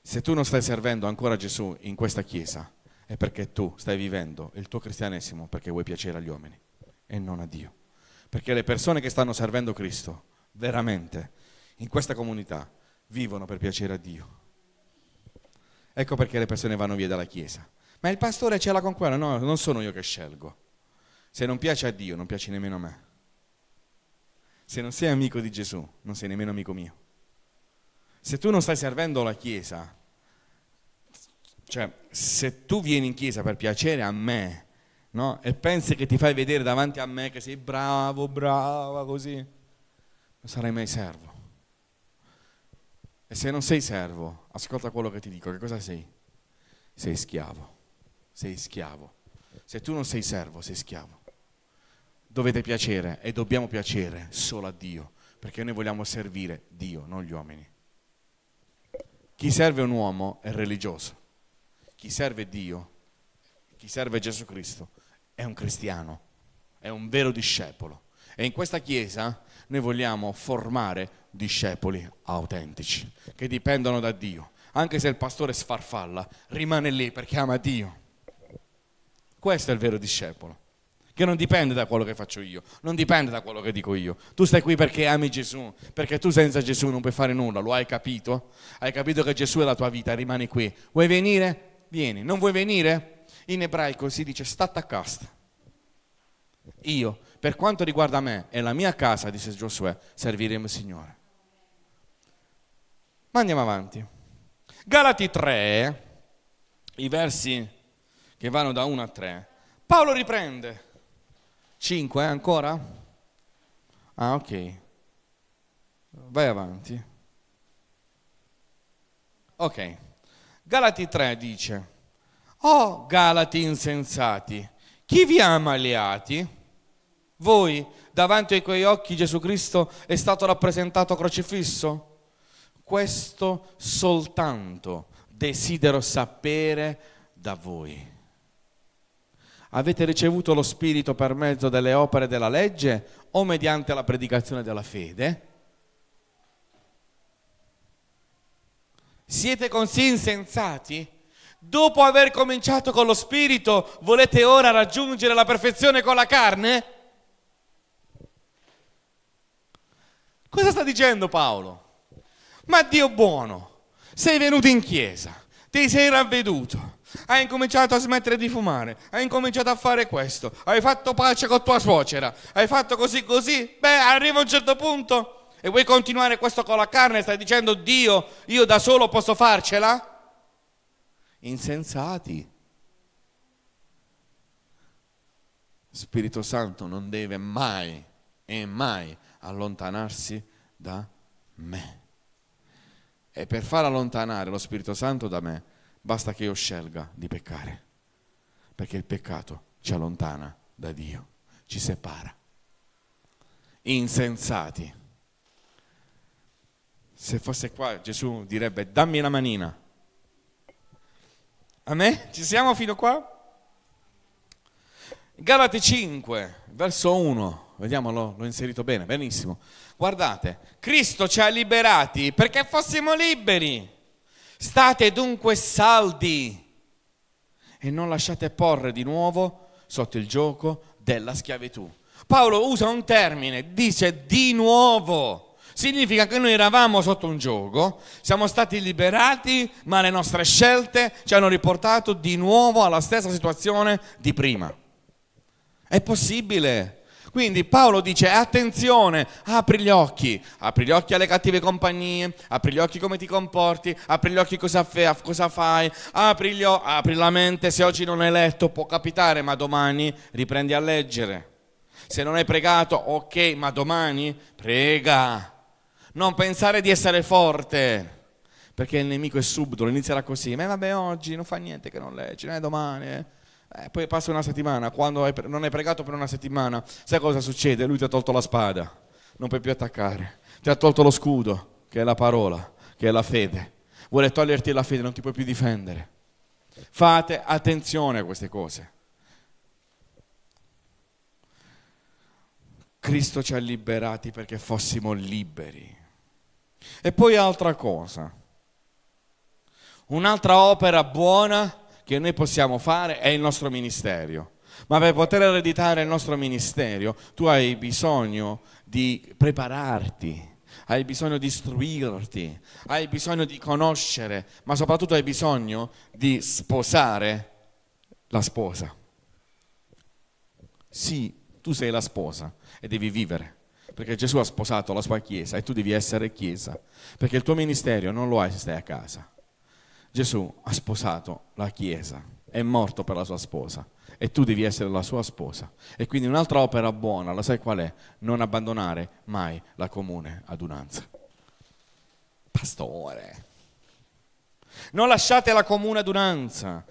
Se tu non stai servendo ancora Gesù in questa chiesa, è perché tu stai vivendo il tuo cristianesimo perché vuoi piacere agli uomini e non a Dio. Perché le persone che stanno servendo Cristo veramente in questa comunità vivono per piacere a Dio. Ecco perché le persone vanno via dalla Chiesa. Ma il pastore ce l'ha con quello, no, non sono io che scelgo. Se non piace a Dio, non piace nemmeno a me. Se non sei amico di Gesù, non sei nemmeno amico mio. Se tu non stai servendo la Chiesa, cioè, se tu vieni in chiesa per piacere a me, no? E pensi che ti fai vedere davanti a me che sei bravo, brava, così, non sarai mai servo. E se non sei servo, ascolta quello che ti dico, che cosa sei? Sei schiavo, sei schiavo. Se tu non sei servo, sei schiavo. Dovete piacere e dobbiamo piacere solo a Dio, perché noi vogliamo servire Dio, non gli uomini. Chi serve un uomo è religioso chi serve Dio, chi serve Gesù Cristo, è un cristiano, è un vero discepolo. E in questa Chiesa noi vogliamo formare discepoli autentici, che dipendono da Dio. Anche se il pastore sfarfalla, rimane lì perché ama Dio. Questo è il vero discepolo, che non dipende da quello che faccio io, non dipende da quello che dico io. Tu stai qui perché ami Gesù, perché tu senza Gesù non puoi fare nulla, lo hai capito? Hai capito che Gesù è la tua vita, rimani qui. Vuoi venire? vieni. Non vuoi venire? In ebraico si dice stat a casta. Io, per quanto riguarda me e la mia casa, disse Giosuè, serviremo il Signore. Ma andiamo avanti. Galati 3, i versi che vanno da 1 a 3. Paolo riprende. 5 eh, ancora? Ah, ok. Vai avanti. Ok. Galati 3 dice, Oh Galati insensati, chi vi ha maleati? Voi, davanti ai quei occhi Gesù Cristo è stato rappresentato crocifisso? Questo soltanto desidero sapere da voi. Avete ricevuto lo Spirito per mezzo delle opere della legge o mediante la predicazione della fede? Siete così insensati? Dopo aver cominciato con lo spirito, volete ora raggiungere la perfezione con la carne? Cosa sta dicendo Paolo? Ma Dio buono, sei venuto in chiesa, ti sei ravveduto, hai incominciato a smettere di fumare, hai incominciato a fare questo, hai fatto pace con tua suocera, hai fatto così così, beh, arriva un certo punto e vuoi continuare questo con la carne? Stai dicendo Dio, io da solo posso farcela? Insensati. Spirito Santo non deve mai e mai allontanarsi da me. E per far allontanare lo Spirito Santo da me, basta che io scelga di peccare, perché il peccato ci allontana da Dio, ci separa. Insensati. Se fosse qua Gesù direbbe dammi la manina. A me? Ci siamo fino qua? Galate 5, verso 1, vediamolo, l'ho inserito bene, benissimo. Guardate, Cristo ci ha liberati perché fossimo liberi. State dunque saldi e non lasciate porre di nuovo sotto il gioco della schiavitù. Paolo usa un termine, dice di nuovo. Significa che noi eravamo sotto un gioco, siamo stati liberati, ma le nostre scelte ci hanno riportato di nuovo alla stessa situazione di prima. È possibile. Quindi Paolo dice attenzione, apri gli occhi, apri gli occhi alle cattive compagnie, apri gli occhi come ti comporti, apri gli occhi cosa, fe- cosa fai, apri, o- apri la mente, se oggi non hai letto può capitare, ma domani riprendi a leggere. Se non hai pregato, ok, ma domani prega. Non pensare di essere forte, perché il nemico è subdolo, inizierà così. Ma vabbè, oggi non fa niente che non leggi, non è domani. Eh. Eh, poi passa una settimana, quando hai, non hai pregato per una settimana, sai cosa succede? Lui ti ha tolto la spada, non puoi più attaccare, ti ha tolto lo scudo, che è la parola, che è la fede. Vuole toglierti la fede, non ti puoi più difendere. Fate attenzione a queste cose. Cristo ci ha liberati perché fossimo liberi. E poi altra cosa, un'altra opera buona che noi possiamo fare è il nostro ministero. Ma per poter ereditare il nostro ministero tu hai bisogno di prepararti, hai bisogno di istruirti, hai bisogno di conoscere, ma soprattutto hai bisogno di sposare la sposa. Sì, tu sei la sposa e devi vivere perché Gesù ha sposato la sua Chiesa e tu devi essere Chiesa, perché il tuo ministero non lo hai se stai a casa. Gesù ha sposato la Chiesa, è morto per la sua sposa e tu devi essere la sua sposa. E quindi un'altra opera buona, la sai qual è? Non abbandonare mai la comune adunanza. Pastore, non lasciate la comune adunanza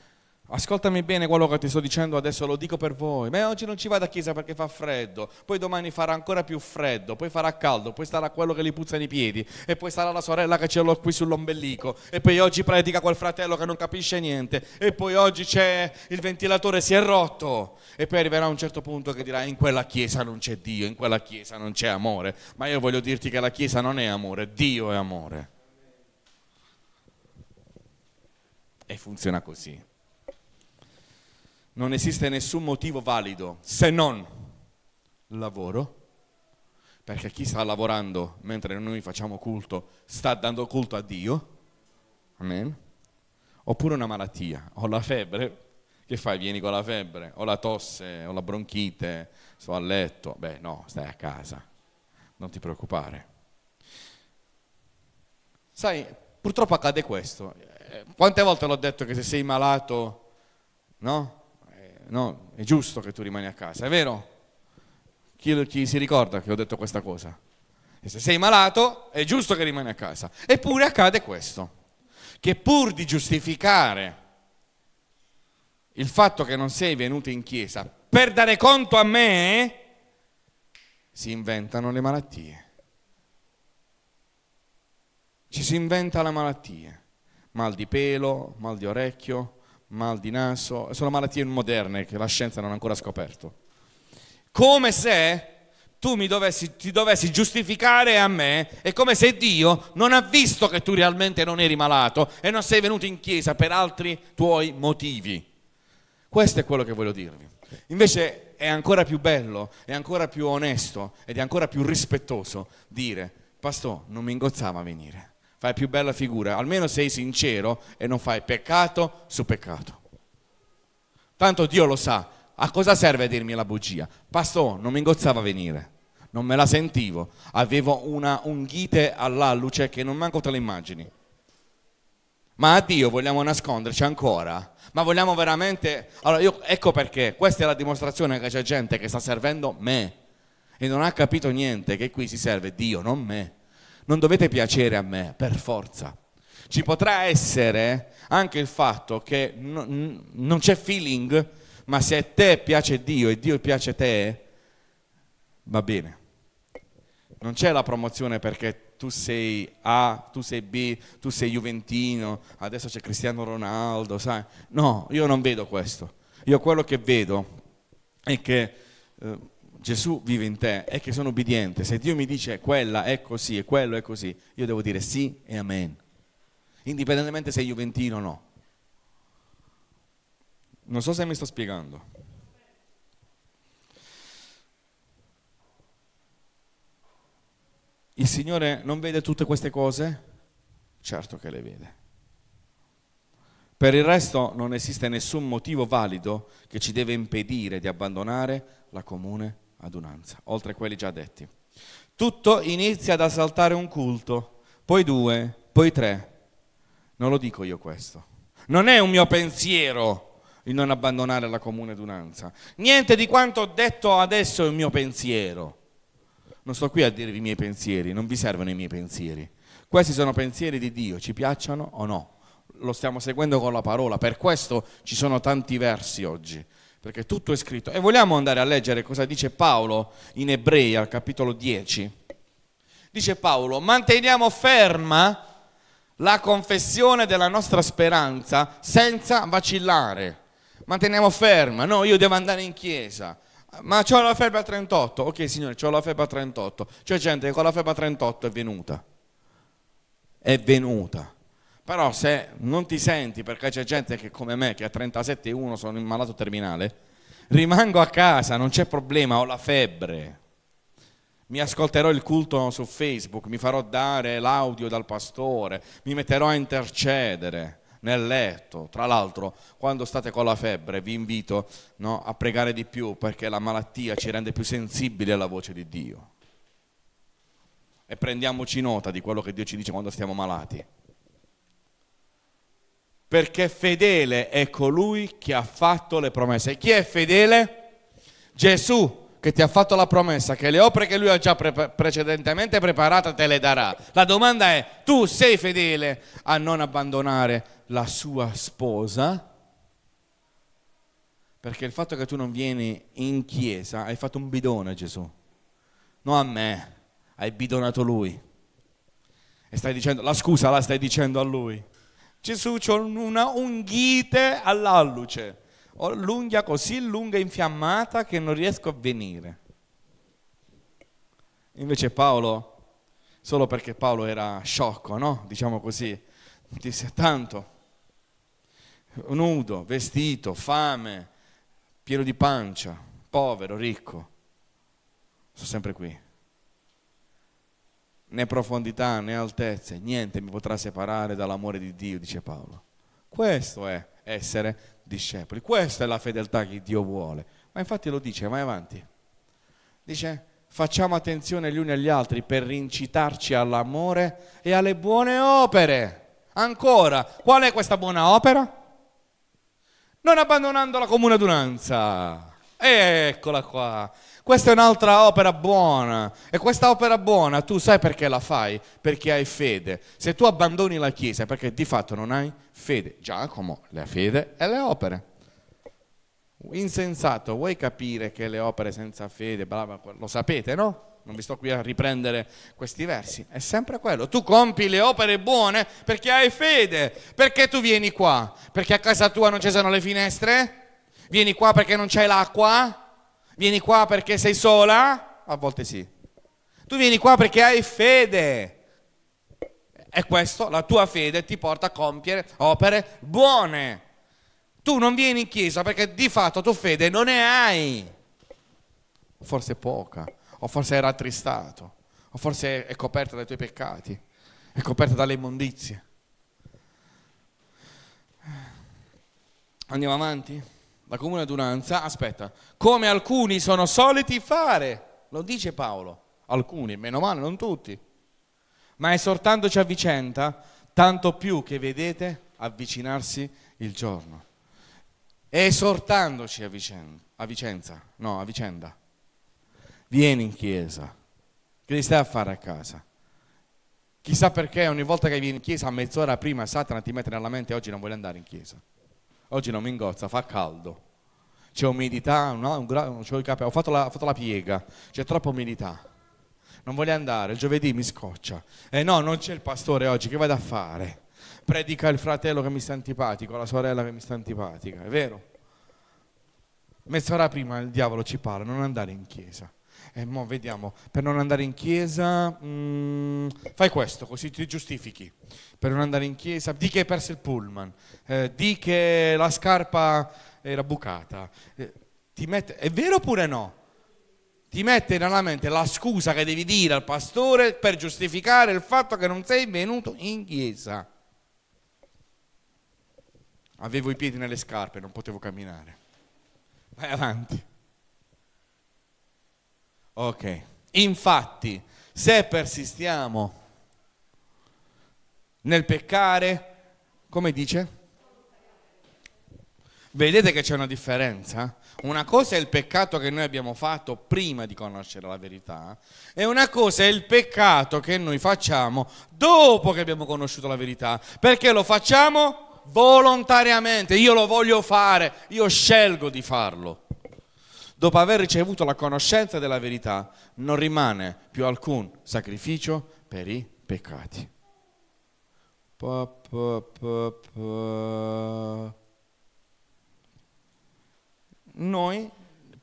Ascoltami bene quello che ti sto dicendo adesso, lo dico per voi. Ma oggi non ci vado a chiesa perché fa freddo, poi domani farà ancora più freddo, poi farà caldo, poi starà quello che gli puzza i piedi, e poi sarà la sorella che ce l'ho qui sull'ombelico, e poi oggi predica quel fratello che non capisce niente, e poi oggi c'è il ventilatore si è rotto, e poi arriverà un certo punto che dirà in quella chiesa non c'è Dio, in quella chiesa non c'è amore. Ma io voglio dirti che la chiesa non è amore, Dio è amore. E funziona così non esiste nessun motivo valido se non lavoro, perché chi sta lavorando mentre noi facciamo culto sta dando culto a Dio, amen, oppure una malattia, ho la febbre, che fai? Vieni con la febbre, ho la tosse, ho la bronchite, sto a letto, beh no, stai a casa, non ti preoccupare. Sai, purtroppo accade questo, eh, quante volte l'ho detto che se sei malato, no? no, è giusto che tu rimani a casa, è vero? Chi, chi si ricorda che ho detto questa cosa? E se sei malato è giusto che rimani a casa. Eppure accade questo, che pur di giustificare il fatto che non sei venuto in chiesa per dare conto a me, si inventano le malattie. Ci si inventa la malattia, mal di pelo, mal di orecchio, mal di naso, sono malattie moderne che la scienza non ha ancora scoperto. Come se tu dovessi, ti dovessi giustificare a me, e come se Dio non ha visto che tu realmente non eri malato e non sei venuto in chiesa per altri tuoi motivi. Questo è quello che voglio dirvi. Invece è ancora più bello, è ancora più onesto ed è ancora più rispettoso dire, pastore, non mi ingozzava a venire fai più bella figura, almeno sei sincero e non fai peccato su peccato. Tanto Dio lo sa, a cosa serve dirmi la bugia? Pastor, non mi ingozzava venire, non me la sentivo, avevo una unghite all'alluce che non manco te le immagini. Ma a Dio vogliamo nasconderci ancora? Ma vogliamo veramente... Allora io, ecco perché, questa è la dimostrazione che c'è gente che sta servendo me e non ha capito niente che qui si serve Dio, non me. Non dovete piacere a me, per forza. Ci potrà essere anche il fatto che n- non c'è feeling, ma se a te piace Dio e Dio piace a te, va bene. Non c'è la promozione perché tu sei A, tu sei B, tu sei Juventino, adesso c'è Cristiano Ronaldo, sai? No, io non vedo questo. Io quello che vedo è che... Eh, Gesù vive in te e che sono obbediente, se Dio mi dice quella è così e quello è così, io devo dire sì e amen, indipendentemente se è Juventino o no. Non so se mi sto spiegando. Il Signore non vede tutte queste cose? Certo che le vede. Per il resto non esiste nessun motivo valido che ci deve impedire di abbandonare la comune adunanza, oltre a quelli già detti. Tutto inizia ad assaltare un culto, poi due, poi tre. Non lo dico io questo. Non è un mio pensiero il non abbandonare la comune adunanza. Niente di quanto ho detto adesso è un mio pensiero. Non sto qui a dirvi i miei pensieri, non vi servono i miei pensieri. Questi sono pensieri di Dio, ci piacciono o no? Lo stiamo seguendo con la parola, per questo ci sono tanti versi oggi perché tutto è scritto. E vogliamo andare a leggere cosa dice Paolo in Ebrei al capitolo 10. Dice Paolo, manteniamo ferma la confessione della nostra speranza senza vacillare. Manteniamo ferma, no, io devo andare in chiesa. Ma c'ho la febbre a 38, ok signore, c'ho la febbre a 38. C'è gente che con la febbre a 38 è venuta. È venuta. Però se non ti senti, perché c'è gente che come me, che a 1 sono in malato terminale, rimango a casa, non c'è problema, ho la febbre. Mi ascolterò il culto su Facebook, mi farò dare l'audio dal pastore, mi metterò a intercedere nel letto. Tra l'altro, quando state con la febbre, vi invito no, a pregare di più perché la malattia ci rende più sensibili alla voce di Dio. E prendiamoci nota di quello che Dio ci dice quando stiamo malati perché fedele è colui che ha fatto le promesse. Chi è fedele? Gesù che ti ha fatto la promessa che le opere che lui ha già pre- precedentemente preparate te le darà. La domanda è, tu sei fedele a non abbandonare la sua sposa? Perché il fatto che tu non vieni in chiesa, hai fatto un bidone a Gesù, non a me, hai bidonato lui. E stai dicendo, la scusa la stai dicendo a lui. Gesù c'è una unghite all'alluce, ho l'unghia così lunga e infiammata che non riesco a venire. Invece Paolo, solo perché Paolo era sciocco, no? Diciamo così, disse tanto, nudo, vestito, fame, pieno di pancia, povero, ricco, sono sempre qui né profondità né altezze, niente mi potrà separare dall'amore di Dio, dice Paolo. Questo è essere discepoli, questa è la fedeltà che Dio vuole. Ma infatti lo dice, vai avanti. Dice, facciamo attenzione gli uni agli altri per incitarci all'amore e alle buone opere. Ancora, qual è questa buona opera? Non abbandonando la comune adunanza Eccola qua. Questa è un'altra opera buona. E questa opera buona tu sai perché la fai? Perché hai fede. Se tu abbandoni la Chiesa è perché di fatto non hai fede. Giacomo, la fede e le opere. Insensato, vuoi capire che le opere senza fede, bla bla, lo sapete, no? Non vi sto qui a riprendere questi versi. È sempre quello. Tu compi le opere buone perché hai fede. Perché tu vieni qua? Perché a casa tua non ci sono le finestre? Vieni qua perché non c'è l'acqua? Vieni qua perché sei sola? A volte sì. Tu vieni qua perché hai fede. E questo, la tua fede, ti porta a compiere opere buone. Tu non vieni in chiesa perché di fatto tua fede non ne hai. Forse poca, o forse è rattristato, o forse è coperta dai tuoi peccati, è coperta dalle immondizie. Andiamo avanti? la comune adunanza, aspetta, come alcuni sono soliti fare, lo dice Paolo, alcuni, meno male, non tutti, ma esortandoci a vicenda, tanto più che vedete avvicinarsi il giorno, esortandoci a, vicenda, a vicenza, no, a vicenda, vieni in chiesa, che li stai a fare a casa? Chissà perché ogni volta che vieni in chiesa, a mezz'ora prima Satana ti mette nella mente oggi non vuole andare in chiesa. Oggi non mi ingozza, fa caldo. C'è umidità, no, ho, capo, ho, fatto la, fatto la piega, c'è troppa umidità. Non voglio andare, il giovedì mi scoccia. E eh no, non c'è il pastore oggi, che vado a fare? Predica il fratello che mi sta antipatico, la sorella che mi sta antipatica, è vero? Mezz'ora prima il diavolo ci parla, non andare in chiesa eh, mo vediamo, per non andare in chiesa, mh, mm, fai questo, così ti giustifichi, per non andare in chiesa, di che hai perso il pullman, eh, di che la scarpa era bucata, eh, ti mette, è vero oppure no? Ti mette nella mente la scusa che devi dire al pastore per giustificare il fatto che non sei venuto in chiesa. Avevo i piedi nelle scarpe, non potevo camminare. Vai avanti. Ok, infatti, se persistiamo nel peccare, come dice? Vedete che c'è una differenza? Una cosa è il peccato che noi abbiamo fatto prima di conoscere la verità e una cosa è il peccato che noi facciamo dopo che abbiamo conosciuto la verità, perché lo facciamo volontariamente, io lo voglio fare, io scelgo di farlo dopo aver ricevuto la conoscenza della verità, non rimane più alcun sacrificio per i peccati. Pa, pa, pa, Noi,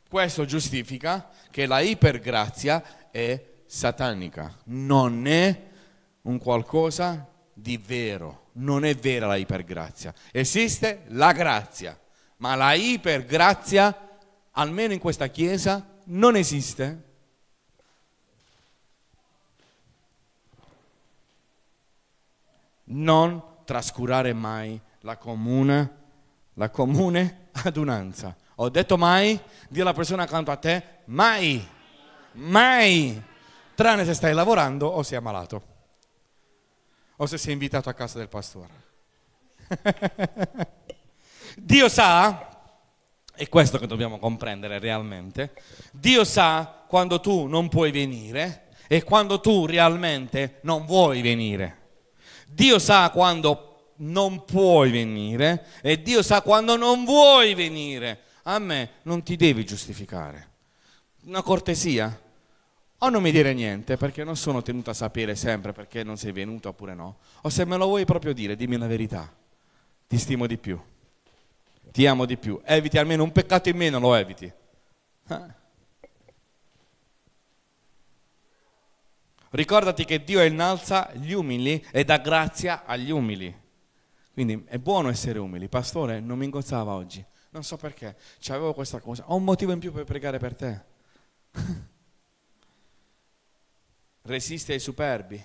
questo giustifica che la ipergrazia è satanica, non è un qualcosa di vero, non è vera la ipergrazia. Esiste la grazia, ma la ipergrazia è almeno in questa chiesa, non esiste. Non trascurare mai la comune, la comune [laughs] adunanza. Ho detto mai, Dio alla persona accanto a te, mai, mai, tranne se stai lavorando o sei ammalato, o se sei invitato a casa del pastore. [laughs] Dio sa è questo che dobbiamo comprendere realmente. Dio sa quando tu non puoi venire e quando tu realmente non vuoi venire. Dio sa quando non puoi venire e Dio sa quando non vuoi venire. A me non ti devi giustificare. Una cortesia. O non mi dire niente perché non sono tenuto a sapere sempre perché non sei venuto oppure no. O se me lo vuoi proprio dire, dimmi la verità. Ti stimo di più ti amo di più. Eviti almeno un peccato in meno, lo eviti. Eh? Ricordati che Dio innalza gli umili e dà grazia agli umili. Quindi è buono essere umili. Pastore, non mi ingozzava oggi. Non so perché. C'avevo questa cosa. Ho un motivo in più per pregare per te. [laughs] Resiste ai superbi.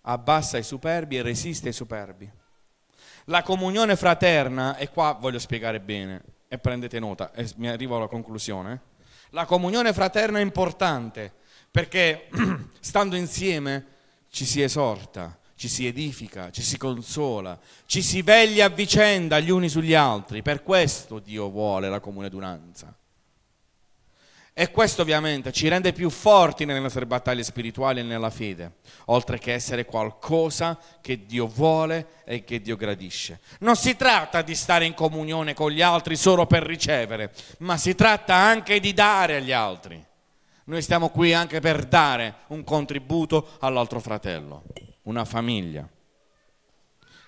Abbassa i superbi e resiste ai superbi. La comunione fraterna, e qua voglio spiegare bene, e prendete nota, e mi arrivo alla conclusione. La comunione fraterna è importante perché [clears throat] stando insieme ci si esorta, ci si edifica, ci si consola, ci si veglia a vicenda gli uni sugli altri. Per questo Dio vuole la comune d'unanza. E questo ovviamente ci rende più forti nelle nostre battaglie spirituali e nella fede, oltre che essere qualcosa che Dio vuole e che Dio gradisce. Non si tratta di stare in comunione con gli altri solo per ricevere, ma si tratta anche di dare agli altri. Noi stiamo qui anche per dare un contributo all'altro fratello, una famiglia.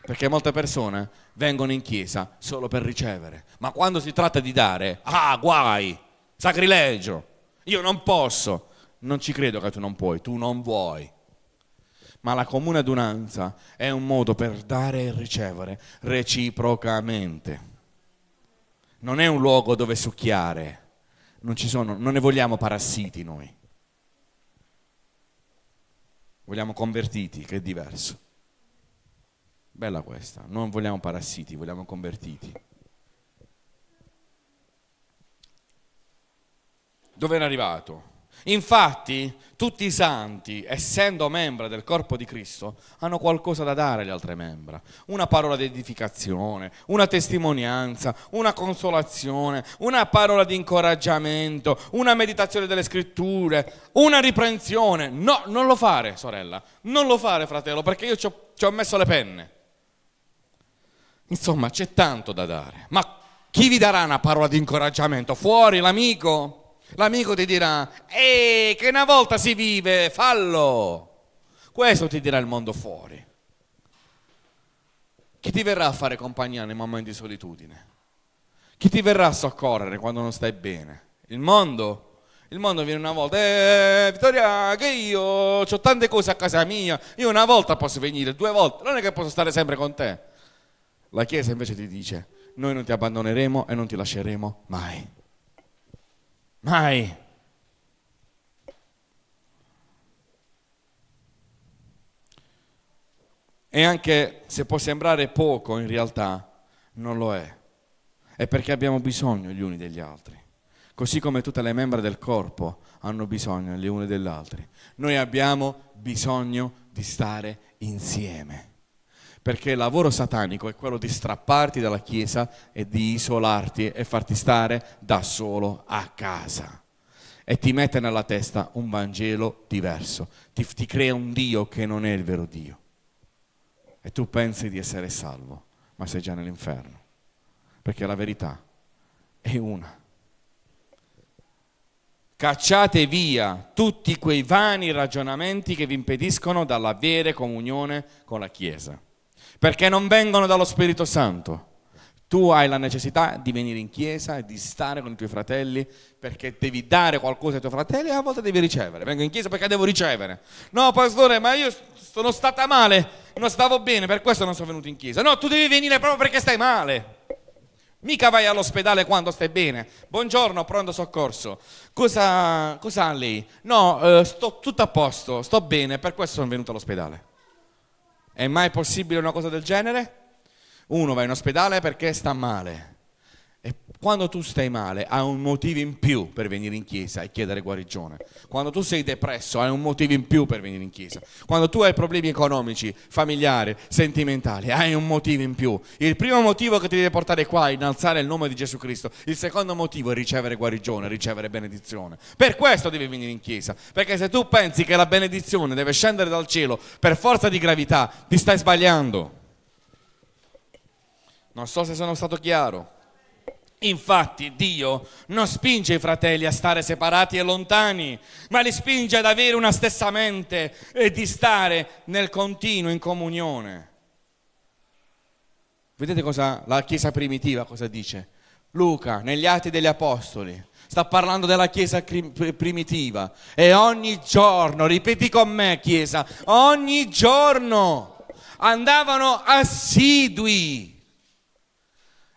Perché molte persone vengono in chiesa solo per ricevere, ma quando si tratta di dare, ah guai! sacrilegio, io non posso. Non ci credo che tu non puoi, tu non vuoi. Ma la comune adunanza è un modo per dare e ricevere reciprocamente. Non è un luogo dove succhiare, non, sono, non ne vogliamo parassiti noi. Vogliamo convertiti, che è diverso. Bella questa, non vogliamo parassiti, vogliamo convertiti. dove era arrivato. Infatti tutti i santi, essendo membri del corpo di Cristo, hanno qualcosa da dare agli altri membri: Una parola di edificazione, una testimonianza, una consolazione, una parola di incoraggiamento, una meditazione delle scritture, una riprensione. No, non lo fare, sorella, non lo fare, fratello, perché io ci ho messo le penne. Insomma, c'è tanto da dare. Ma chi vi darà una parola di incoraggiamento? Fuori l'amico? L'amico ti dirà, ehi, che una volta si vive, fallo. Questo ti dirà il mondo fuori. Chi ti verrà a fare compagnia nei momenti di solitudine? Chi ti verrà a soccorrere quando non stai bene? Il mondo? Il mondo viene una volta, eh, Vittoria, che io ho tante cose a casa mia, io una volta posso venire, due volte, non è che posso stare sempre con te. La Chiesa invece ti dice, noi non ti abbandoneremo e non ti lasceremo mai. Mai. E anche se può sembrare poco, in realtà non lo è. È perché abbiamo bisogno gli uni degli altri. Così come tutte le membra del corpo hanno bisogno le une dell'altra. Noi abbiamo bisogno di stare insieme perché il lavoro satanico è quello di strapparti dalla Chiesa e di isolarti e farti stare da solo a casa. E ti mette nella testa un Vangelo diverso, ti, ti crea un Dio che non è il vero Dio. E tu pensi di essere salvo, ma sei già nell'inferno, perché la verità è una cacciate via tutti quei vani ragionamenti che vi impediscono dall'avere comunione con la Chiesa perché non vengono dallo Spirito Santo. Tu hai la necessità di venire in chiesa e di stare con i tuoi fratelli perché devi dare qualcosa ai tuoi fratelli e a volte devi ricevere. Vengo in chiesa perché devo ricevere. No, pastore, ma io sono stata male, non stavo bene, per questo non sono venuto in chiesa. No, tu devi venire proprio perché stai male. Mica vai all'ospedale quando stai bene. Buongiorno, pronto soccorso. Cosa, cosa ha lei? No, eh, sto tutto a posto, sto bene, per questo sono venuto all'ospedale. È mai possibile una cosa del genere? Uno va in ospedale perché sta male, quando tu stai male hai un motivo in più per venire in chiesa e chiedere guarigione. Quando tu sei depresso hai un motivo in più per venire in chiesa. Quando tu hai problemi economici, familiari, sentimentali, hai un motivo in più. Il primo motivo che ti deve portare qua è innalzare il nome di Gesù Cristo. Il secondo motivo è ricevere guarigione, ricevere benedizione. Per questo devi venire in chiesa. Perché se tu pensi che la benedizione deve scendere dal cielo per forza di gravità, ti stai sbagliando. Non so se sono stato chiaro. Infatti Dio non spinge i fratelli a stare separati e lontani, ma li spinge ad avere una stessa mente e di stare nel continuo in comunione. Vedete cosa la Chiesa primitiva cosa dice? Luca, negli Atti degli Apostoli, sta parlando della Chiesa primitiva e ogni giorno, ripeti con me Chiesa, ogni giorno andavano assidui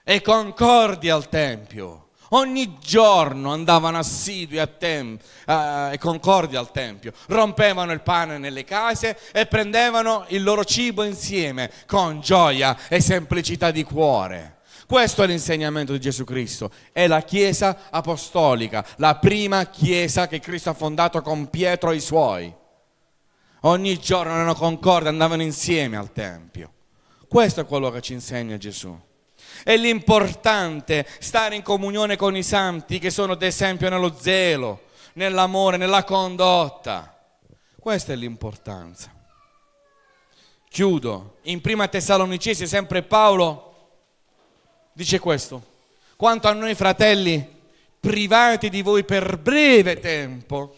e concordi al Tempio. Ogni giorno andavano assidui a tem- a, e concordi al Tempio, rompevano il pane nelle case e prendevano il loro cibo insieme con gioia e semplicità di cuore. Questo è l'insegnamento di Gesù Cristo, è la Chiesa apostolica, la prima Chiesa che Cristo ha fondato con Pietro e i suoi. Ogni giorno erano concordi, andavano insieme al Tempio. Questo è quello che ci insegna Gesù. È l'importante stare in comunione con i santi che sono d'esempio nello zelo, nell'amore, nella condotta. Questa è l'importanza. Chiudo. In prima Tessalonicesi sempre Paolo dice questo. Quanto a noi fratelli, privati di voi per breve tempo,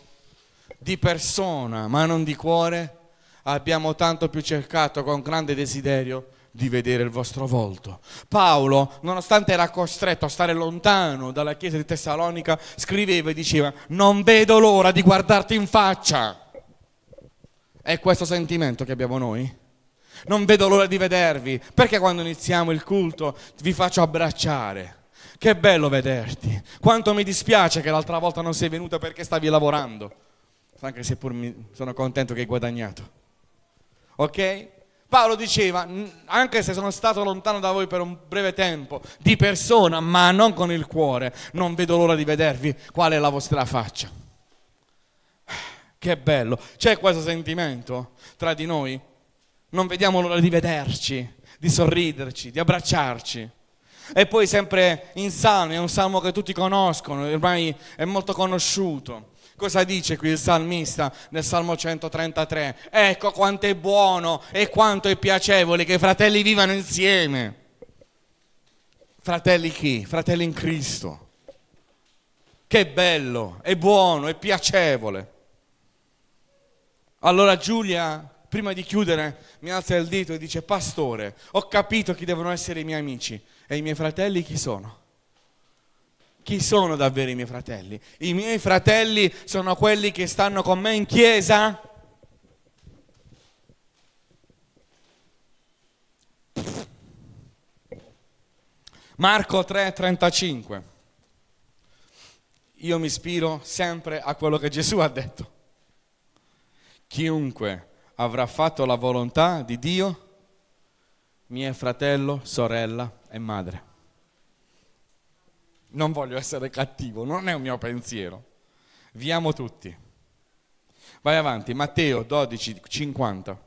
di persona ma non di cuore, abbiamo tanto più cercato con grande desiderio di vedere il vostro volto. Paolo, nonostante era costretto a stare lontano dalla chiesa di Tessalonica, scriveva e diceva, non vedo l'ora di guardarti in faccia. È questo sentimento che abbiamo noi? Non vedo l'ora di vedervi, perché quando iniziamo il culto vi faccio abbracciare. Che bello vederti. Quanto mi dispiace che l'altra volta non sei venuta perché stavi lavorando. Anche se pur mi sono contento che hai guadagnato. Ok? Paolo diceva, anche se sono stato lontano da voi per un breve tempo, di persona, ma non con il cuore, non vedo l'ora di vedervi qual è la vostra faccia. [sighs] Che bello, c'è questo sentimento tra di noi. Non vediamo l'ora di vederci, di sorriderci, di abbracciarci. E poi sempre in Salmo, è un salmo che tutti conoscono, ormai è molto conosciuto. Cosa dice qui il salmista nel Salmo 133? Ecco quanto è buono e quanto è piacevole che i fratelli vivano insieme. Fratelli chi? Fratelli in Cristo. Che bello, è buono, è piacevole. Allora Giulia, prima di chiudere, mi alza il dito e dice, pastore, ho capito chi devono essere i miei amici e i miei fratelli chi sono. Chi sono davvero i miei fratelli? I miei fratelli sono quelli che stanno con me in chiesa? Marco 3:35. Io mi ispiro sempre a quello che Gesù ha detto. Chiunque avrà fatto la volontà di Dio, mio fratello, sorella e madre non voglio essere cattivo, non è un mio pensiero. Vi amo tutti. Vai avanti, Matteo 12, 50.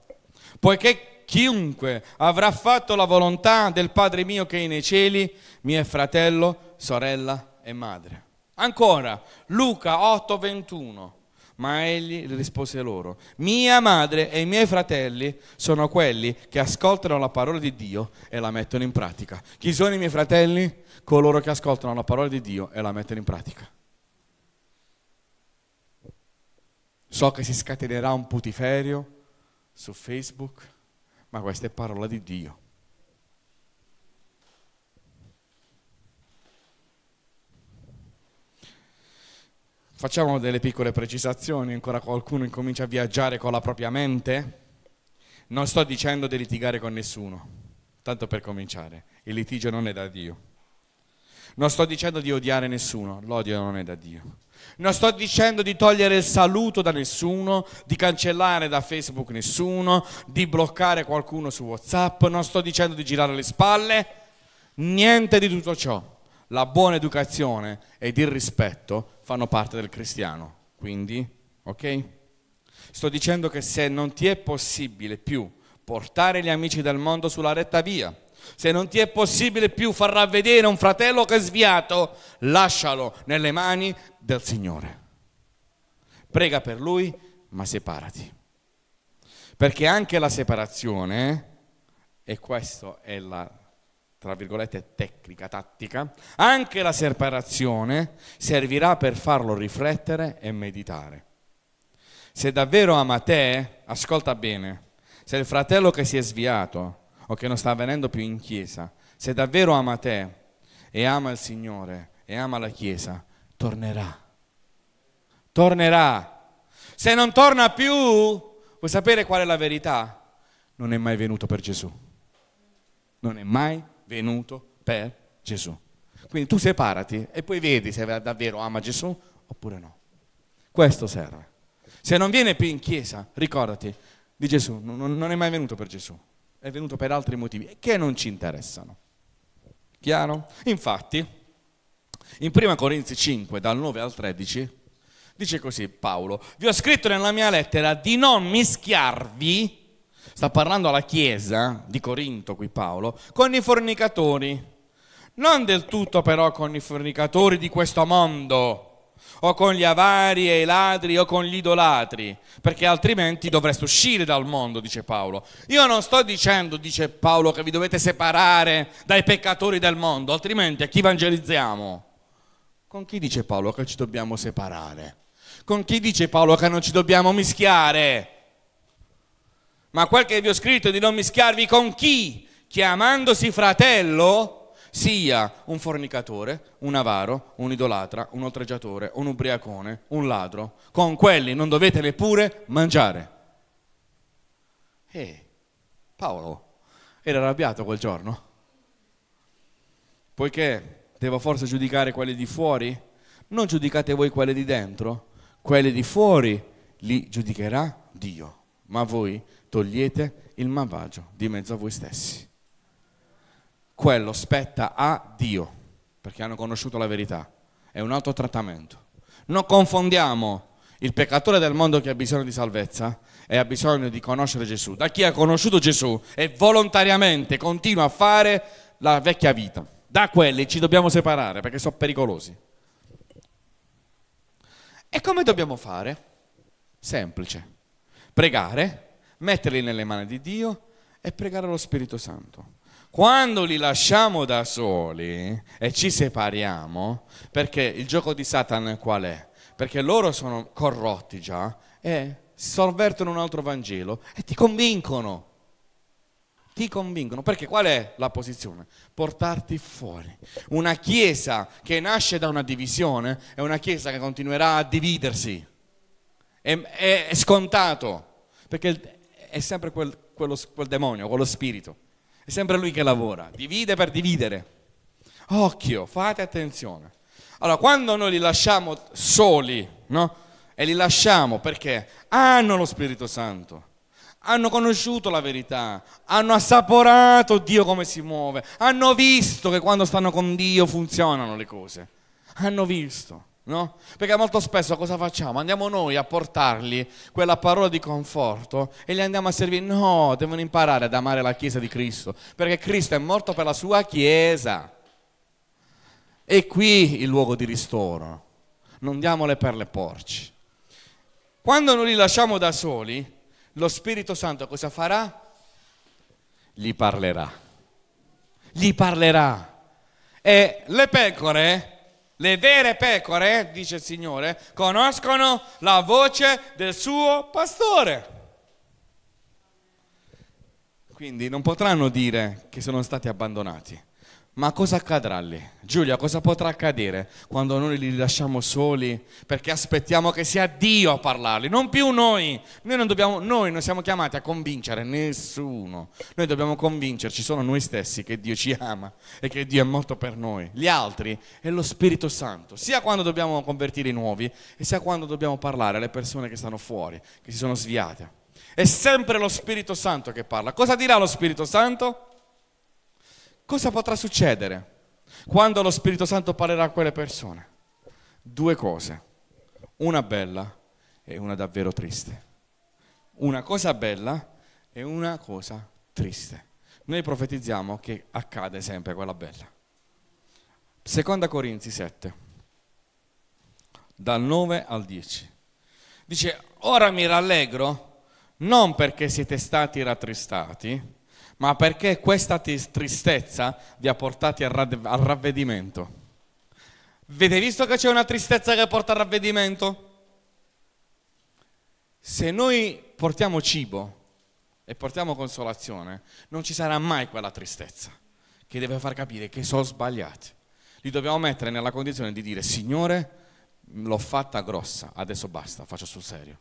Poiché chiunque avrà fatto la volontà del Padre mio che è nei cieli, mi è fratello, sorella e madre. Ancora, Luca 8, 21. Ma egli rispose loro, mia madre e i miei fratelli sono quelli che ascoltano la parola di Dio e la mettono in pratica. Chi sono i miei fratelli? Coloro che ascoltano la parola di Dio e la mettono in pratica. So che si scatenerà un putiferio su Facebook, ma questa è parola di Dio. Facciamo delle piccole precisazioni, ancora qualcuno incomincia a viaggiare con la propria mente? Non sto dicendo di litigare con nessuno, tanto per cominciare, il litigio non è da Dio. Non sto dicendo di odiare nessuno, l'odio non è da Dio. Non sto dicendo di togliere il saluto da nessuno, di cancellare da Facebook nessuno, di bloccare qualcuno su WhatsApp, non sto dicendo di girare le spalle, niente di tutto ciò la buona educazione ed il rispetto fanno parte del cristiano. Quindi, ok? Sto dicendo che se non ti è possibile più portare gli amici del mondo sulla retta via, se non ti è possibile più far ravvedere un fratello che è sviato, lascialo nelle mani del Signore. Prega per lui, ma separati. Perché anche la separazione, eh, e questa è la tra virgolette, tecnica, tattica, anche la separazione servirà per farlo riflettere e meditare. Se davvero ama te, ascolta bene, se il fratello che si è sviato o che non sta venendo più in chiesa, se davvero ama te e ama il Signore e ama la chiesa, tornerà. Tornerà. Se non torna più, vuoi sapere qual è la verità? Non è mai venuto per Gesù. Non è mai venuto per Gesù. Quindi tu separati e poi vedi se davvero ama Gesù oppure no. Questo serve. Se non viene più in chiesa, ricordati di Gesù, non, non è mai venuto per Gesù, è venuto per altri motivi che non ci interessano. Chiaro? Infatti, in 1 Corinzi 5, dal 9 al 13, dice così Paolo, vi ho scritto nella mia lettera di non mischiarvi sta parlando alla Chiesa di Corinto qui Paolo, con i fornicatori. Non del tutto però con i fornicatori di questo mondo, o con gli avari e i ladri o con gli idolatri, perché altrimenti dovreste uscire dal mondo, dice Paolo. Io non sto dicendo, dice Paolo, che vi dovete separare dai peccatori del mondo, altrimenti a chi evangelizziamo? Con chi dice Paolo che ci dobbiamo separare? Con chi dice Paolo che non ci dobbiamo mischiare? Ma quel che vi ho scritto di non mischiarvi con chi, chiamandosi fratello, sia un fornicatore, un avaro, un idolatra, un oltreggiatore, un ubriacone, un ladro. Con quelli non dovete neppure mangiare. E eh, Paolo era arrabbiato quel giorno. Poiché devo forse giudicare quelli di fuori? Non giudicate voi quelli di dentro, quelli di fuori li giudicherà Dio. Ma voi togliete il malvagio di mezzo a voi stessi. Quello spetta a Dio, perché hanno conosciuto la verità. È un altro trattamento. Non confondiamo il peccatore del mondo che ha bisogno di salvezza e ha bisogno di conoscere Gesù. Da chi ha conosciuto Gesù e volontariamente continua a fare la vecchia vita. Da quelli ci dobbiamo separare perché sono pericolosi. E come dobbiamo fare? Semplice. Pregare metterli nelle mani di Dio e pregare lo Spirito Santo. Quando li lasciamo da soli e ci separiamo, perché il gioco di Satan qual è? Perché loro sono corrotti già e sorvertono un altro Vangelo e ti convincono. Ti convincono, perché qual è la posizione? Portarti fuori. Una chiesa che nasce da una divisione è una chiesa che continuerà a dividersi. È, è, è scontato, perché è sempre quel, quello, quel demonio, quello spirito. È sempre lui che lavora, divide per dividere. Occhio, fate attenzione. Allora, quando noi li lasciamo soli, no? E li lasciamo perché hanno lo Spirito Santo, hanno conosciuto la verità, hanno assaporato Dio come si muove, hanno visto che quando stanno con Dio funzionano le cose, hanno visto. No? Perché molto spesso cosa facciamo? Andiamo noi a portargli quella parola di conforto e gli andiamo a servire. No, devono imparare ad amare la Chiesa di Cristo, perché Cristo è morto per la sua Chiesa. E qui il luogo di ristoro. Non diamole per le porci. Quando noi li lasciamo da soli, lo Spirito Santo cosa farà? Gli parlerà. Gli parlerà. E le pecore le vere pecore, dice il Signore, conoscono la voce del suo pastore. Quindi non potranno dire che sono stati abbandonati. Ma cosa accadrà lì? Giulia, cosa potrà accadere quando noi li lasciamo soli perché aspettiamo che sia Dio a parlarli, non più noi. Noi non, dobbiamo, noi non siamo chiamati a convincere nessuno. Noi dobbiamo convincerci solo noi stessi che Dio ci ama e che Dio è morto per noi. Gli altri è lo Spirito Santo, sia quando dobbiamo convertire i nuovi e sia quando dobbiamo parlare alle persone che stanno fuori, che si sono sviate. È sempre lo Spirito Santo che parla. Cosa dirà lo Spirito Santo? cosa potrà succedere quando lo Spirito Santo parlerà a quelle persone? Due cose, una bella e una davvero triste. Una cosa bella e una cosa triste. Noi profetizziamo che accade sempre quella bella. Seconda Corinzi 7, dal 9 al 10. Dice, ora mi rallegro non perché siete stati rattristati, ma perché questa tristezza vi ha portati al, ravvedimento. Avete visto che c'è una tristezza che porta al ravvedimento? Se noi portiamo cibo e portiamo consolazione, non ci sarà mai quella tristezza che deve far capire che sono sbagliati. Li dobbiamo mettere nella condizione di dire, Signore, l'ho fatta grossa, adesso basta, faccio sul serio.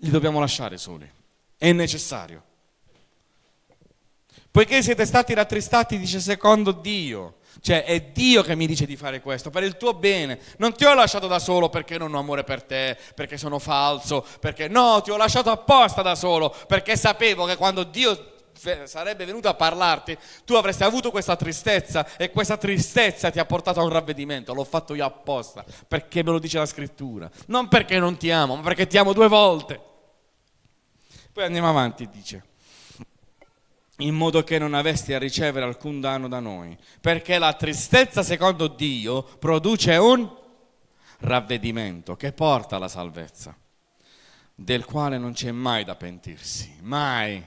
Li dobbiamo lasciare soli, è necessario. Poiché siete stati rattristati, dice secondo Dio. Cioè è Dio che mi dice di fare questo, per il tuo bene. Non ti ho lasciato da solo perché non ho amore per te, perché sono falso, perché no, ti ho lasciato apposta da solo, perché sapevo che quando Dio sarebbe venuto a parlarti, tu avresti avuto questa tristezza e questa tristezza ti ha portato a un ravvedimento. L'ho fatto io apposta, perché me lo dice la scrittura. Non perché non ti amo, ma perché ti amo due volte. Poi andiamo avanti, dice in modo che non avesti a ricevere alcun danno da noi, perché la tristezza secondo Dio produce un ravvedimento che porta alla salvezza, del quale non c'è mai da pentirsi, mai.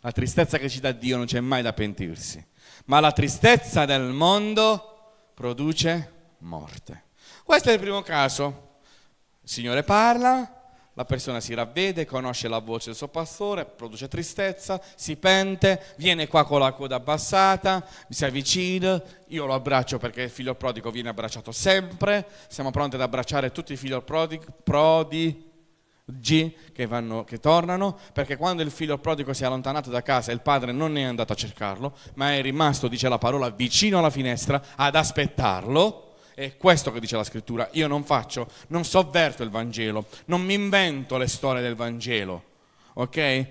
La tristezza che ci dà Dio non c'è mai da pentirsi, ma la tristezza del mondo produce morte. Questo è il primo caso. Il Signore parla, la persona si ravvede, conosce la voce del suo pastore, produce tristezza, si pente, viene qua con la coda abbassata, mi si avvicina, io lo abbraccio perché il figlio prodigo viene abbracciato sempre, siamo pronti ad abbracciare tutti i figli prodigi che, vanno, che tornano, perché quando il figlio prodigo si è allontanato da casa il padre non è andato a cercarlo, ma è rimasto, dice la parola, vicino alla finestra ad aspettarlo, è questo che dice la scrittura. Io non faccio, non sovverto il Vangelo, non mi invento le storie del Vangelo. Ok?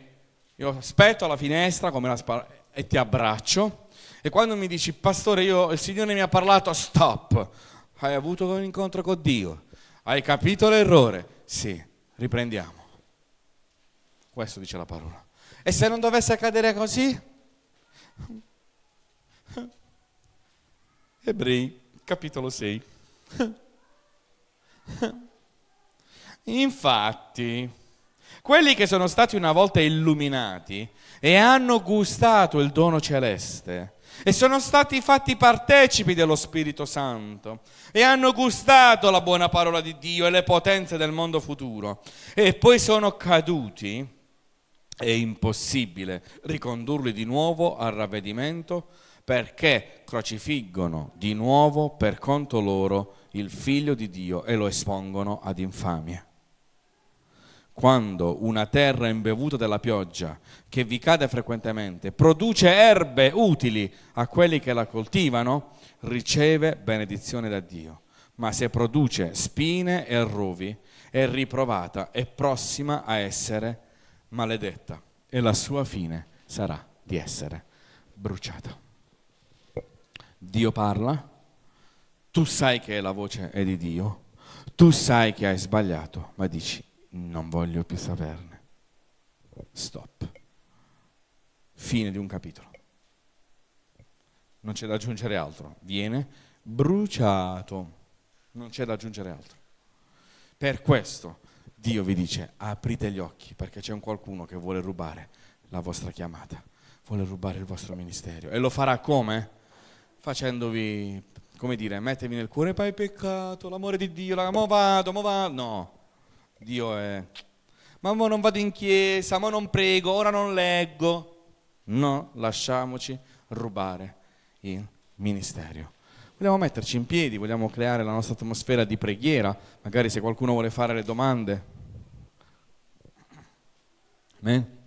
Io aspetto alla finestra come la spalla e ti abbraccio. E quando mi dici, pastore, io, il Signore mi ha parlato, stop. Hai avuto un incontro con Dio. Hai capito l'errore? Sì, riprendiamo. Questo dice la parola. E se non dovesse accadere così? [laughs] Ebrei capitolo 6. [laughs] Infatti, quelli che sono stati una volta illuminati e hanno gustato il dono celeste e sono stati fatti partecipi dello Spirito Santo e hanno gustato la buona parola di Dio e le potenze del mondo futuro e poi sono caduti, è impossibile ricondurli di nuovo al ravvedimento perché crocifiggono di nuovo per conto loro il figlio di Dio e lo espongono ad infamia. Quando una terra imbevuta dalla pioggia, che vi cade frequentemente, produce erbe utili a quelli che la coltivano, riceve benedizione da Dio. Ma se produce spine e rovi, è riprovata è prossima a essere maledetta e la sua fine sarà di essere bruciata. Dio parla, tu sai che la voce è di Dio, tu sai che hai sbagliato, ma dici non voglio più saperne. Stop. Fine di un capitolo. Non c'è da aggiungere altro. Viene bruciato. Non c'è da aggiungere altro. Per questo Dio vi dice aprite gli occhi perché c'è un qualcuno che vuole rubare la vostra chiamata, vuole rubare il vostro ministero. E lo farà come? facendovi, come dire, mettervi nel cuore, poi peccato, l'amore di Dio, la, mo vado, mo vado, no, Dio è, ma mo non vado in chiesa, ma non prego, ora non leggo, no, lasciamoci rubare il ministero. Vogliamo metterci in piedi, vogliamo creare la nostra atmosfera di preghiera, magari se qualcuno vuole fare le domande. Amen.